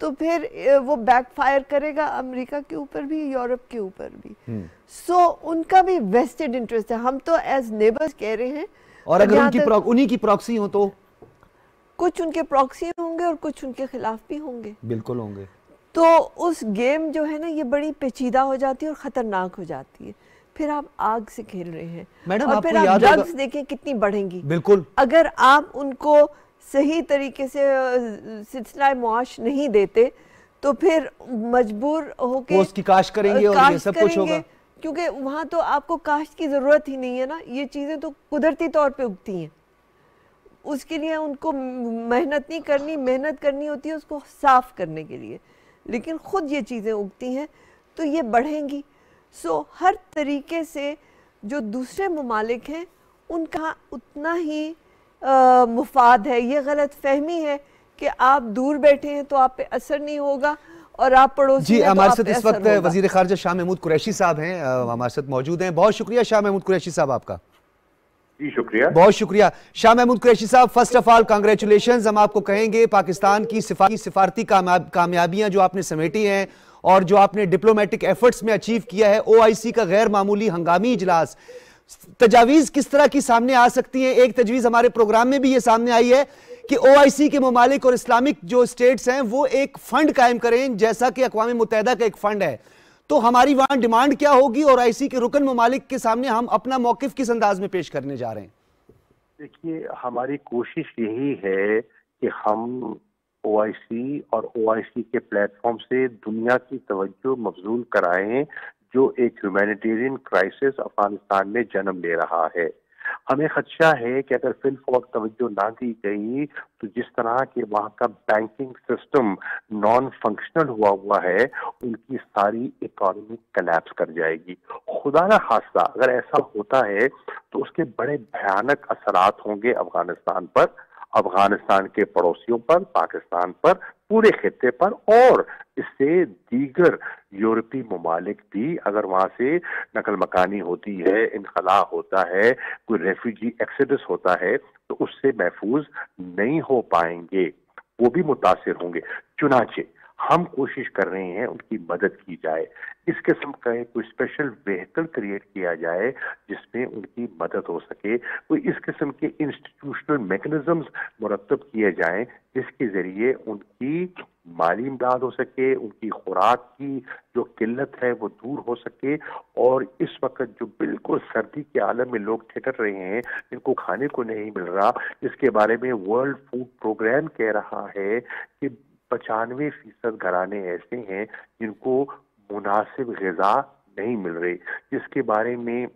तो फिर वो बैकफायर करेगा अमेरिका के ऊपर भी यूरोप के ऊपर भी सो हम्म। hmm. so, उनका भी वेस्टेड इंटरेस्ट है हम तो एज नेबर्स कह रहे हैं और अगर उनकी उन्हीं की प्रॉक्सी हो तो कुछ उनके प्रॉक्सी होंगे और कुछ उनके खिलाफ भी होंगे बिल्कुल होंगे तो उस गेम जो है ना ये बड़ी पेचीदा हो जाती है और ख़तरनाक हो जाती है फिर आप आग से खेल रहे हैं मैडम और फिर आप ड्रग्स देखें कितनी बढ़ेंगी बिल्कुल अगर आप उनको सही तरीके से सिलसिला मुआश नहीं देते तो फिर मजबूर होकर उसकी काश करेंगे और ये सब कुछ होगा क्योंकि वहाँ तो आपको काश्त की ज़रूरत ही नहीं है ना ये चीज़ें तो कुदरती तौर पे उगती हैं उसके लिए उनको मेहनत नहीं करनी मेहनत करनी होती है उसको साफ करने के लिए लेकिन ख़ुद ये चीज़ें उगती हैं तो ये बढ़ेंगी सो हर तरीके से जो दूसरे ममालिक हैं उनका उतना ही आ, मुफाद है ये गलत फहमी है कि आप दूर बैठे हैं तो आप पे असर नहीं होगा और आप पड़ोसी जी तो हमारे तो साथ इस वक्त वजीर खारजा शाह महमूद कुरैशी साहब हैं हमारे साथ मौजूद हैं बहुत शुक्रिया शाह महमूद कुरैशी साहब आपका जी शुक्रिया बहुत शुक्रिया शाह महमूद कुरैशी साहब फर्स्ट ऑफ ऑल कॉन्ग्रेचुलेशन हम आपको कहेंगे पाकिस्तान की सिफारी सिफारती कामयाबियां जो आपने समेटी हैं और जो आपने डिप्लोमेटिक एफर्ट्स में अचीव किया है ओआईसी का गैर मामूली हंगामी इजलास तजावीज़ किस तरह की सामने आ सकती है एक तजवीज़ हमारे प्रोग्राम में भी ये सामने आई है कि सी के ममालिक और इस्लामिक जो स्टेट्स हैं वो एक फंड कायम करें जैसा कि अकवा मुतहदा का एक फंड है तो हमारी वहां डिमांड क्या होगी और आईसी के रुकन ममालिक के सामने हम अपना मौकफ किस अंदाज में पेश करने जा रहे हैं देखिए हमारी कोशिश यही है कि हम ओ और ओ के प्लेटफॉर्म से दुनिया की तवज्जो मफजूल कराएं जो एक ह्यूमैनिटेरियन क्राइसिस अफगानिस्तान में जन्म ले रहा है हमें खदशा है कि अगर फिल फॉर तवज्जो ना दी गई तो जिस तरह के वहाँ का बैंकिंग सिस्टम नॉन फंक्शनल हुआ हुआ है उनकी सारी इकोनॉमी कलेप्स कर जाएगी खुदा ना खासा अगर ऐसा होता है तो उसके बड़े भयानक असरात होंगे अफगानिस्तान पर अफगानिस्तान के पड़ोसियों पर पाकिस्तान पर पूरे खत्े पर और इससे दीगर यूरोपीय ममालिक भी अगर वहाँ से नकल मकानी होती है इनखला होता है कोई रेफ्यूजी एक्सडस होता है तो उससे महफूज नहीं हो पाएंगे वो भी मुतासर होंगे चुनाचे हम कोशिश कर रहे हैं उनकी मदद की जाए इस किस्म का एक कोई स्पेशल व्हीकल क्रिएट किया जाए जिसमें उनकी मदद हो सके कोई इस किस्म के इंस्टीट्यूशनल मेकनिज़म्स मुरतब किए जाए जिसके ज़रिए उनकी माली इमदाद हो सके उनकी खुराक की जो किल्लत है वो दूर हो सके और इस वक्त जो बिल्कुल सर्दी के आलम में लोग ठिठर रहे हैं जिनको खाने को नहीं मिल रहा इसके बारे में वर्ल्ड फूड प्रोग्राम कह रहा है कि पचानवे फीसद घराने ऐसे हैं जिनको मुनासिब गजा नहीं मिल रही जिसके बारे में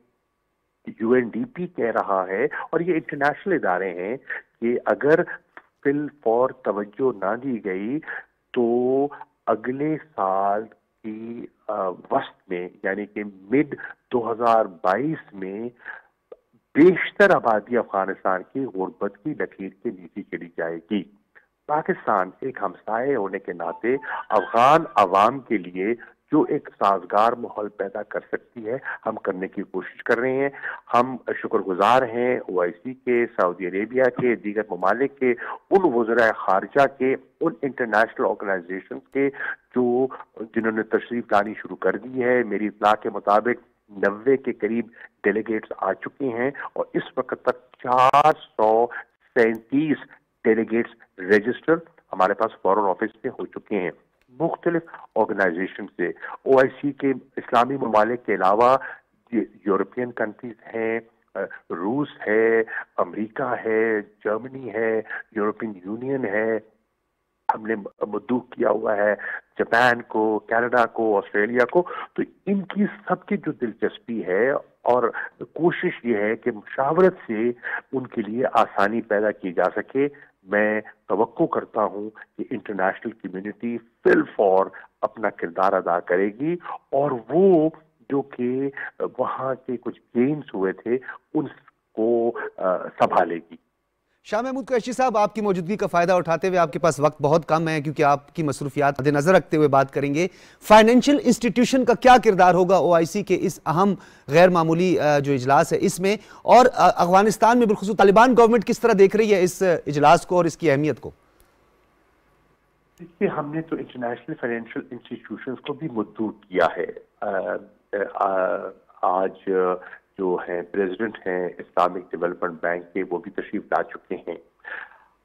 यूएनडीपी कह रहा है और ये इंटरनेशनल इदारे हैं कि अगर फिल फॉर तवज्जो ना दी गई तो अगले साल की वस्त में यानी कि मिड 2022 में बेशतर आबादी अफगानिस्तान की गुर्बत की लकीर के नीचे चली जाएगी पाकिस्तान एक हमसाए होने के नाते अफगान आवाम के लिए जो एक साजगार माहौल पैदा कर सकती है हम करने की कोशिश कर रहे हैं हम शुक्रगुजार हैं ओ आई सी के सऊदी अरेबिया के दीगर ममालिक के उन वजरा खारजा के उन इंटरनेशनल ऑर्गेनाइजेशन के जो जिन्होंने तशरीफ लानी शुरू कर दी है मेरी इतला के मुताबिक नबे के करीब डेलीगेट्स आ चुके हैं और इस वक्त तक चार सौ सैंतीस डेलीगेट्स रजिस्टर हमारे पास फॉरन ऑफिस से हो चुके हैं मुख्तलिफ ऑर्गेनाइजेशन से ओ आई सी के इस्लामी ममालिक के अलावा यूरोपियन कंट्रीज हैं रूस है अमरीका है जर्मनी है यूरोपियन यूनियन है हमने मद्दू किया हुआ है जापान को कैनेडा को ऑस्ट्रेलिया को तो इनकी सबकी जो दिलचस्पी है और कोशिश ये है कि मुशावरत से उनके लिए आसानी पैदा की जा सके मैं तो करता हूं कि इंटरनेशनल कम्युनिटी फिल फॉर अपना किरदार अदा करेगी और वो जो कि वहाँ के कुछ गेम्स हुए थे उनको संभालेगी शाह महमूद कैशी साहब आपकी मौजूदगी का फ़ायदा उठाते हुए आपके पास वक्त बहुत कम है क्योंकि आपकी मसरूफियात नज़र रखते हुए बात करेंगे फाइनेंशियल इंस्टीट्यूशन का क्या किरदार होगा ओ आई सी के इस अहम गैर मामूली जो इजलास है इसमें और अफगानिस्तान में बिलखसूस तालिबान गवर्नमेंट किस तरह देख रही है इस इजलास को और इसकी अहमियत को इसमें हमने तो इंटरनेशनल फाइनेंशियल इंस्टीट्यूशन को भी मजदूर किया है आ, आ, आ, आज जो हैं प्रेसिडेंट हैं इस्लामिक डेवलपमेंट बैंक के वो भी तशरीफ ला चुके हैं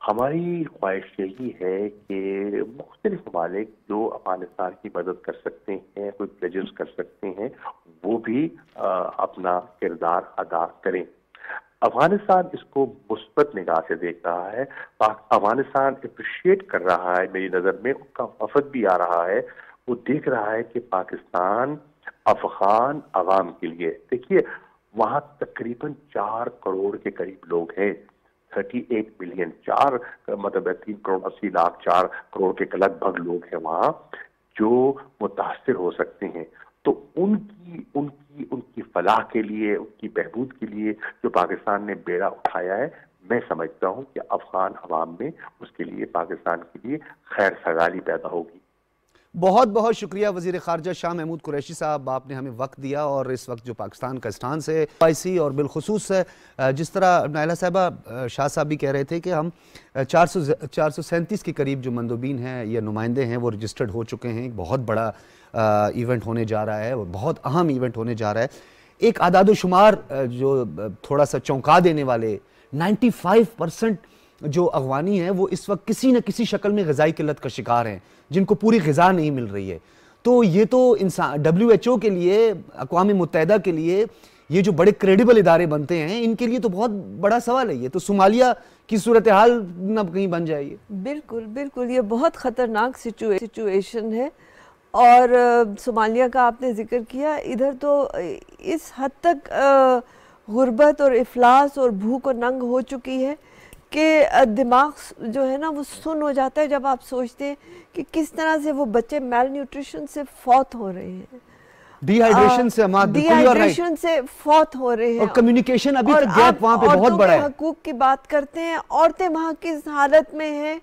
हमारी ख्वाहिश यही है कि मुख्तलिफ ममालिक जो अफगानिस्तान की मदद कर सकते हैं कोई प्रेजेंस कर सकते हैं वो भी आ, अपना किरदार अदा करें अफगानिस्तान इसको मुस्बत निगाह से देख रहा है अफगानिस्तान अप्रिशिएट कर रहा है मेरी नज़र में उनका वफद भी आ रहा है वो देख रहा है कि पाकिस्तान अफगान आवाम के लिए देखिए वहां तकरीबन चार करोड़ के करीब लोग हैं थर्टी एट मिलियन चार मतलब तीन करोड़ अस्सी लाख चार करोड़ के लगभग लोग हैं वहाँ जो मुतासर हो सकते हैं तो उनकी उनकी उनकी फलाह के लिए उनकी बहबूद के लिए जो पाकिस्तान ने बेड़ा उठाया है मैं समझता हूँ कि अफगान अवाम में उसके लिए पाकिस्तान के लिए खैर सगाली पैदा होगी बहुत बहुत शुक्रिया वजीर खारजा शाह महमूद कुरैशी साहब आपने हमें वक्त दिया और इस वक्त जो पाकिस्तान का स्टांस से पाइसी और बिलखसूस जिस तरह नायला साहबा शाह साहब भी कह रहे थे कि हम चार सौ चार सौ सैंतीस के करीब जो मंदोबीन हैं या नुमाइंदे हैं वो रजिस्टर्ड हो चुके हैं एक बहुत बड़ा आ, इवेंट होने जा रहा है और बहुत अहम इवेंट होने जा रहा है एक आदाद शुमार जो थोड़ा सा चौंका देने वाले फाइव परसेंट जो अगवानी हैं वो इस वक्त किसी न किसी शक्ल में गजाई किल्लत का शिकार हैं जिनको पूरी गज़ा नहीं मिल रही है तो ये तो इंसान डब्ल्यू एच ओ के लिए अकवा मुतहदा के लिए ये जो बड़े क्रेडिबल इदारे बनते हैं इनके लिए तो बहुत बड़ा सवाल है ये तो सोमालिया की सूरत हाल ना कहीं बन जाएगी बिल्कुल बिल्कुल ये बहुत ख़तरनाक सिचुएशन है और सोमालिया का आपने जिक्र किया इधर तो इस हद तक गुर्बत और अफलास और भूख और नंग हो चुकी है कि दिमाग जो है ना वो सुन हो जाता है जब आप सोचते हैं कि किस तरह से वो बच्चे मेल न्यूट्रिशन से फौत हो रहे हैं डिहाइड्रेशन से डिहाइड्रेशन से फौत हो रहे हैं और कम्युनिकेशन अभी तक तो गैप वहाँ पे बहुत बड़ा है हकूक की बात करते हैं औरतें वहाँ किस हालत में है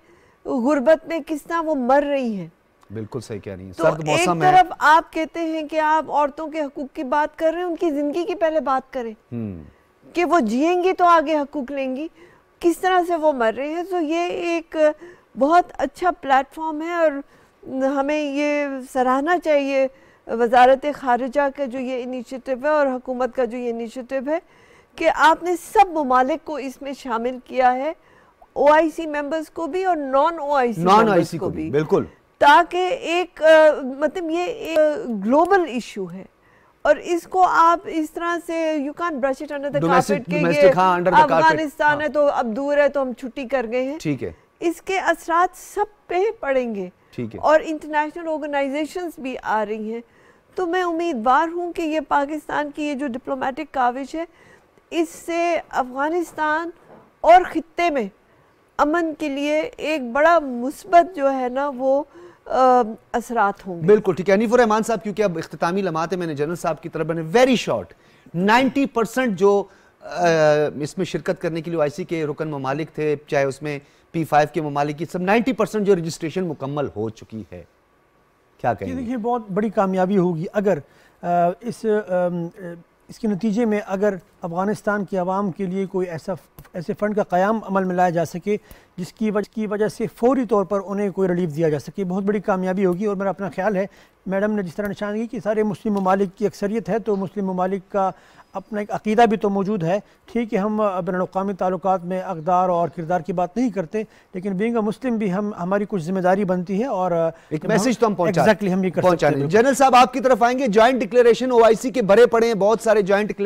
गुर्बत में किस तरह वो मर रही है बिल्कुल सही कह रही है तो सर्द मौसम है तरफ आप कहते हैं कि आप औरतों के हकूक की बात कर रहे हैं उनकी जिंदगी की पहले बात करें हम्म। कि वो जिएंगी तो आगे हकूक लेंगी किस तरह से वो मर रहे हैं तो ये एक बहुत अच्छा प्लेटफॉर्म है और हमें ये सराहना चाहिए वजारत खारजा का जो ये इनिशिएटिव है और हुकूमत का जो ये इनिशिएटिव है कि आपने सब ममालिक को इसमें शामिल किया है ओ आई सी मेम्बर्स को भी और non O I C non I सी को भी बिल्कुल ताकि एक मतलब ये एक ग्लोबल इशू है और इसको आप इस तरह से you can brush it under the carpet के ये अफगानिस्तान है हाँ। तो अब दूर है तो हम छुट्टी कर गए हैं ठीक है इसके असरात सब पे पड़ेंगे ठीक है और इंटरनेशनल ऑर्गेनाइजेशंस भी आ रही हैं तो मैं उम्मीदवार हूँ कि ये पाकिस्तान की ये जो डिप्लोमेटिक काविज है इससे अफगानिस्तान और ख़त्े में अमन के लिए एक बड़ा मुस्बत जो है ना वो असरात होंगे बिल्कुल ठीक है अनिफुर रहमान साहब क्योंकि अब अख्तामी लमाते मैंने जनरल साहब की तरफ बने वेरी शॉर्ट 90 परसेंट जो इसमें शिरकत करने के लिए आईसी के रुकन ममालिक थे चाहे उसमें पी फाइव के ममालिक की सब 90 परसेंट जो रजिस्ट्रेशन मुकम्मल हो चुकी है क्या कहें देखिए बहुत बड़ी कामयाबी होगी अगर इस इसके नतीजे में अगर अफ़गानिस्तान की आवाम के लिए कोई ऐसा ऐसे फ़ंड का क़्याम अमल में लाया जा सके जिसकी वजह की वजह से फौरी तौर पर उन्हें कोई रिलीफ दिया जा सके बहुत बड़ी कामयाबी होगी और मेरा अपना ख्याल है मैडम ने जिस तरह की कि सारे मुस्लिम ममालिक की अक्सरियत है तो मुस्लिम ममालिक का अपना एक अकीदा भी तो मौजूद है ठीक है हम बैन अवी ताल्लुक में अकदार और किरदार की बात नहीं करते लेकिन बींग मुस्लिम भी हम हमारी कुछ जिम्मेदारी बनती है और एक मैसेज तो हम पहुंचा exactly हम ये पहुंचा सकते जनरल साहब आपकी तरफ आएंगे ज्वाइंट डिक्लेरेशन ओआईसी के भरे पड़े हैं बहुत सारे ज्वाइंट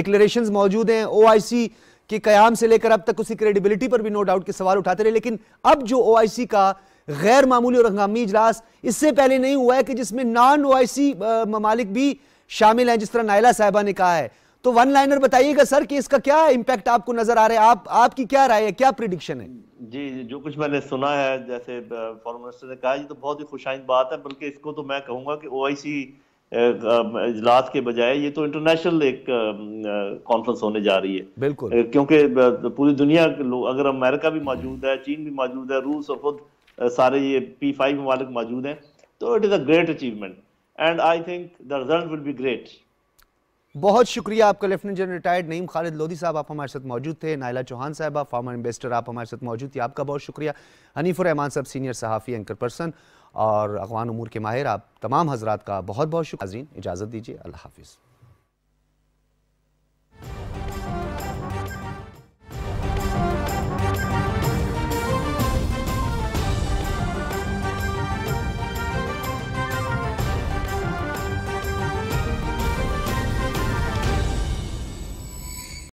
डिक्लेरेशन मौजूद हैं सी के क्याम से लेकर अब तक उसी क्रेडिबिलिटी पर भी नो डाउट के सवाल उठाते रहे लेकिन अब जो सी का गैर मामूली और हंगामी इजलास इससे पहले नहीं हुआ है कि जिसमें नॉन सी ममालिक भी शामिल हैं जिस तरह नायला साहबा ने कहा है तो वन लाइनर बताइएगा सर कि इसका क्या इम्पैक्ट आपको नजर आ रहा है आप आपकी क्या राय है क्या प्रिडिक्शन है जी जो कुछ मैंने सुना है जैसे फॉरन मिनिस्टर ने कहा ये तो बहुत ही खुशाइन बात है बल्कि इसको तो मैं कहूंगा कि ओ इजलास के बजाय ये तो इंटरनेशनल एक कॉन्फ्रेंस होने जा रही है बिल्कुल क्योंकि पूरी दुनिया के लोग अगर अमेरिका भी मौजूद है चीन भी मौजूद है रूस और खुद सारे ये पी फाइव मालिक मौजूद हैं तो it is a great achievement and I think the result will be great बहुत शुक्रिया आपका lieutenant general retired Naeem Khalid Lodhi sahab आप हमारे साथ मौजूद थे नायला चौहान साहब आप फार्मर इन्वेस्टर आप हमारे साथ मौजूद थे आपका बहुत शुक्रिया हनीफ रहमान साहब सीनियर सहाफ़ी एंकर पर्सन और अगवान उमूर के माहिर आप तमाम हजरात का बहुत बहुत शुक्रिया इजाज़त दीजिए अल्लाह हाफिज़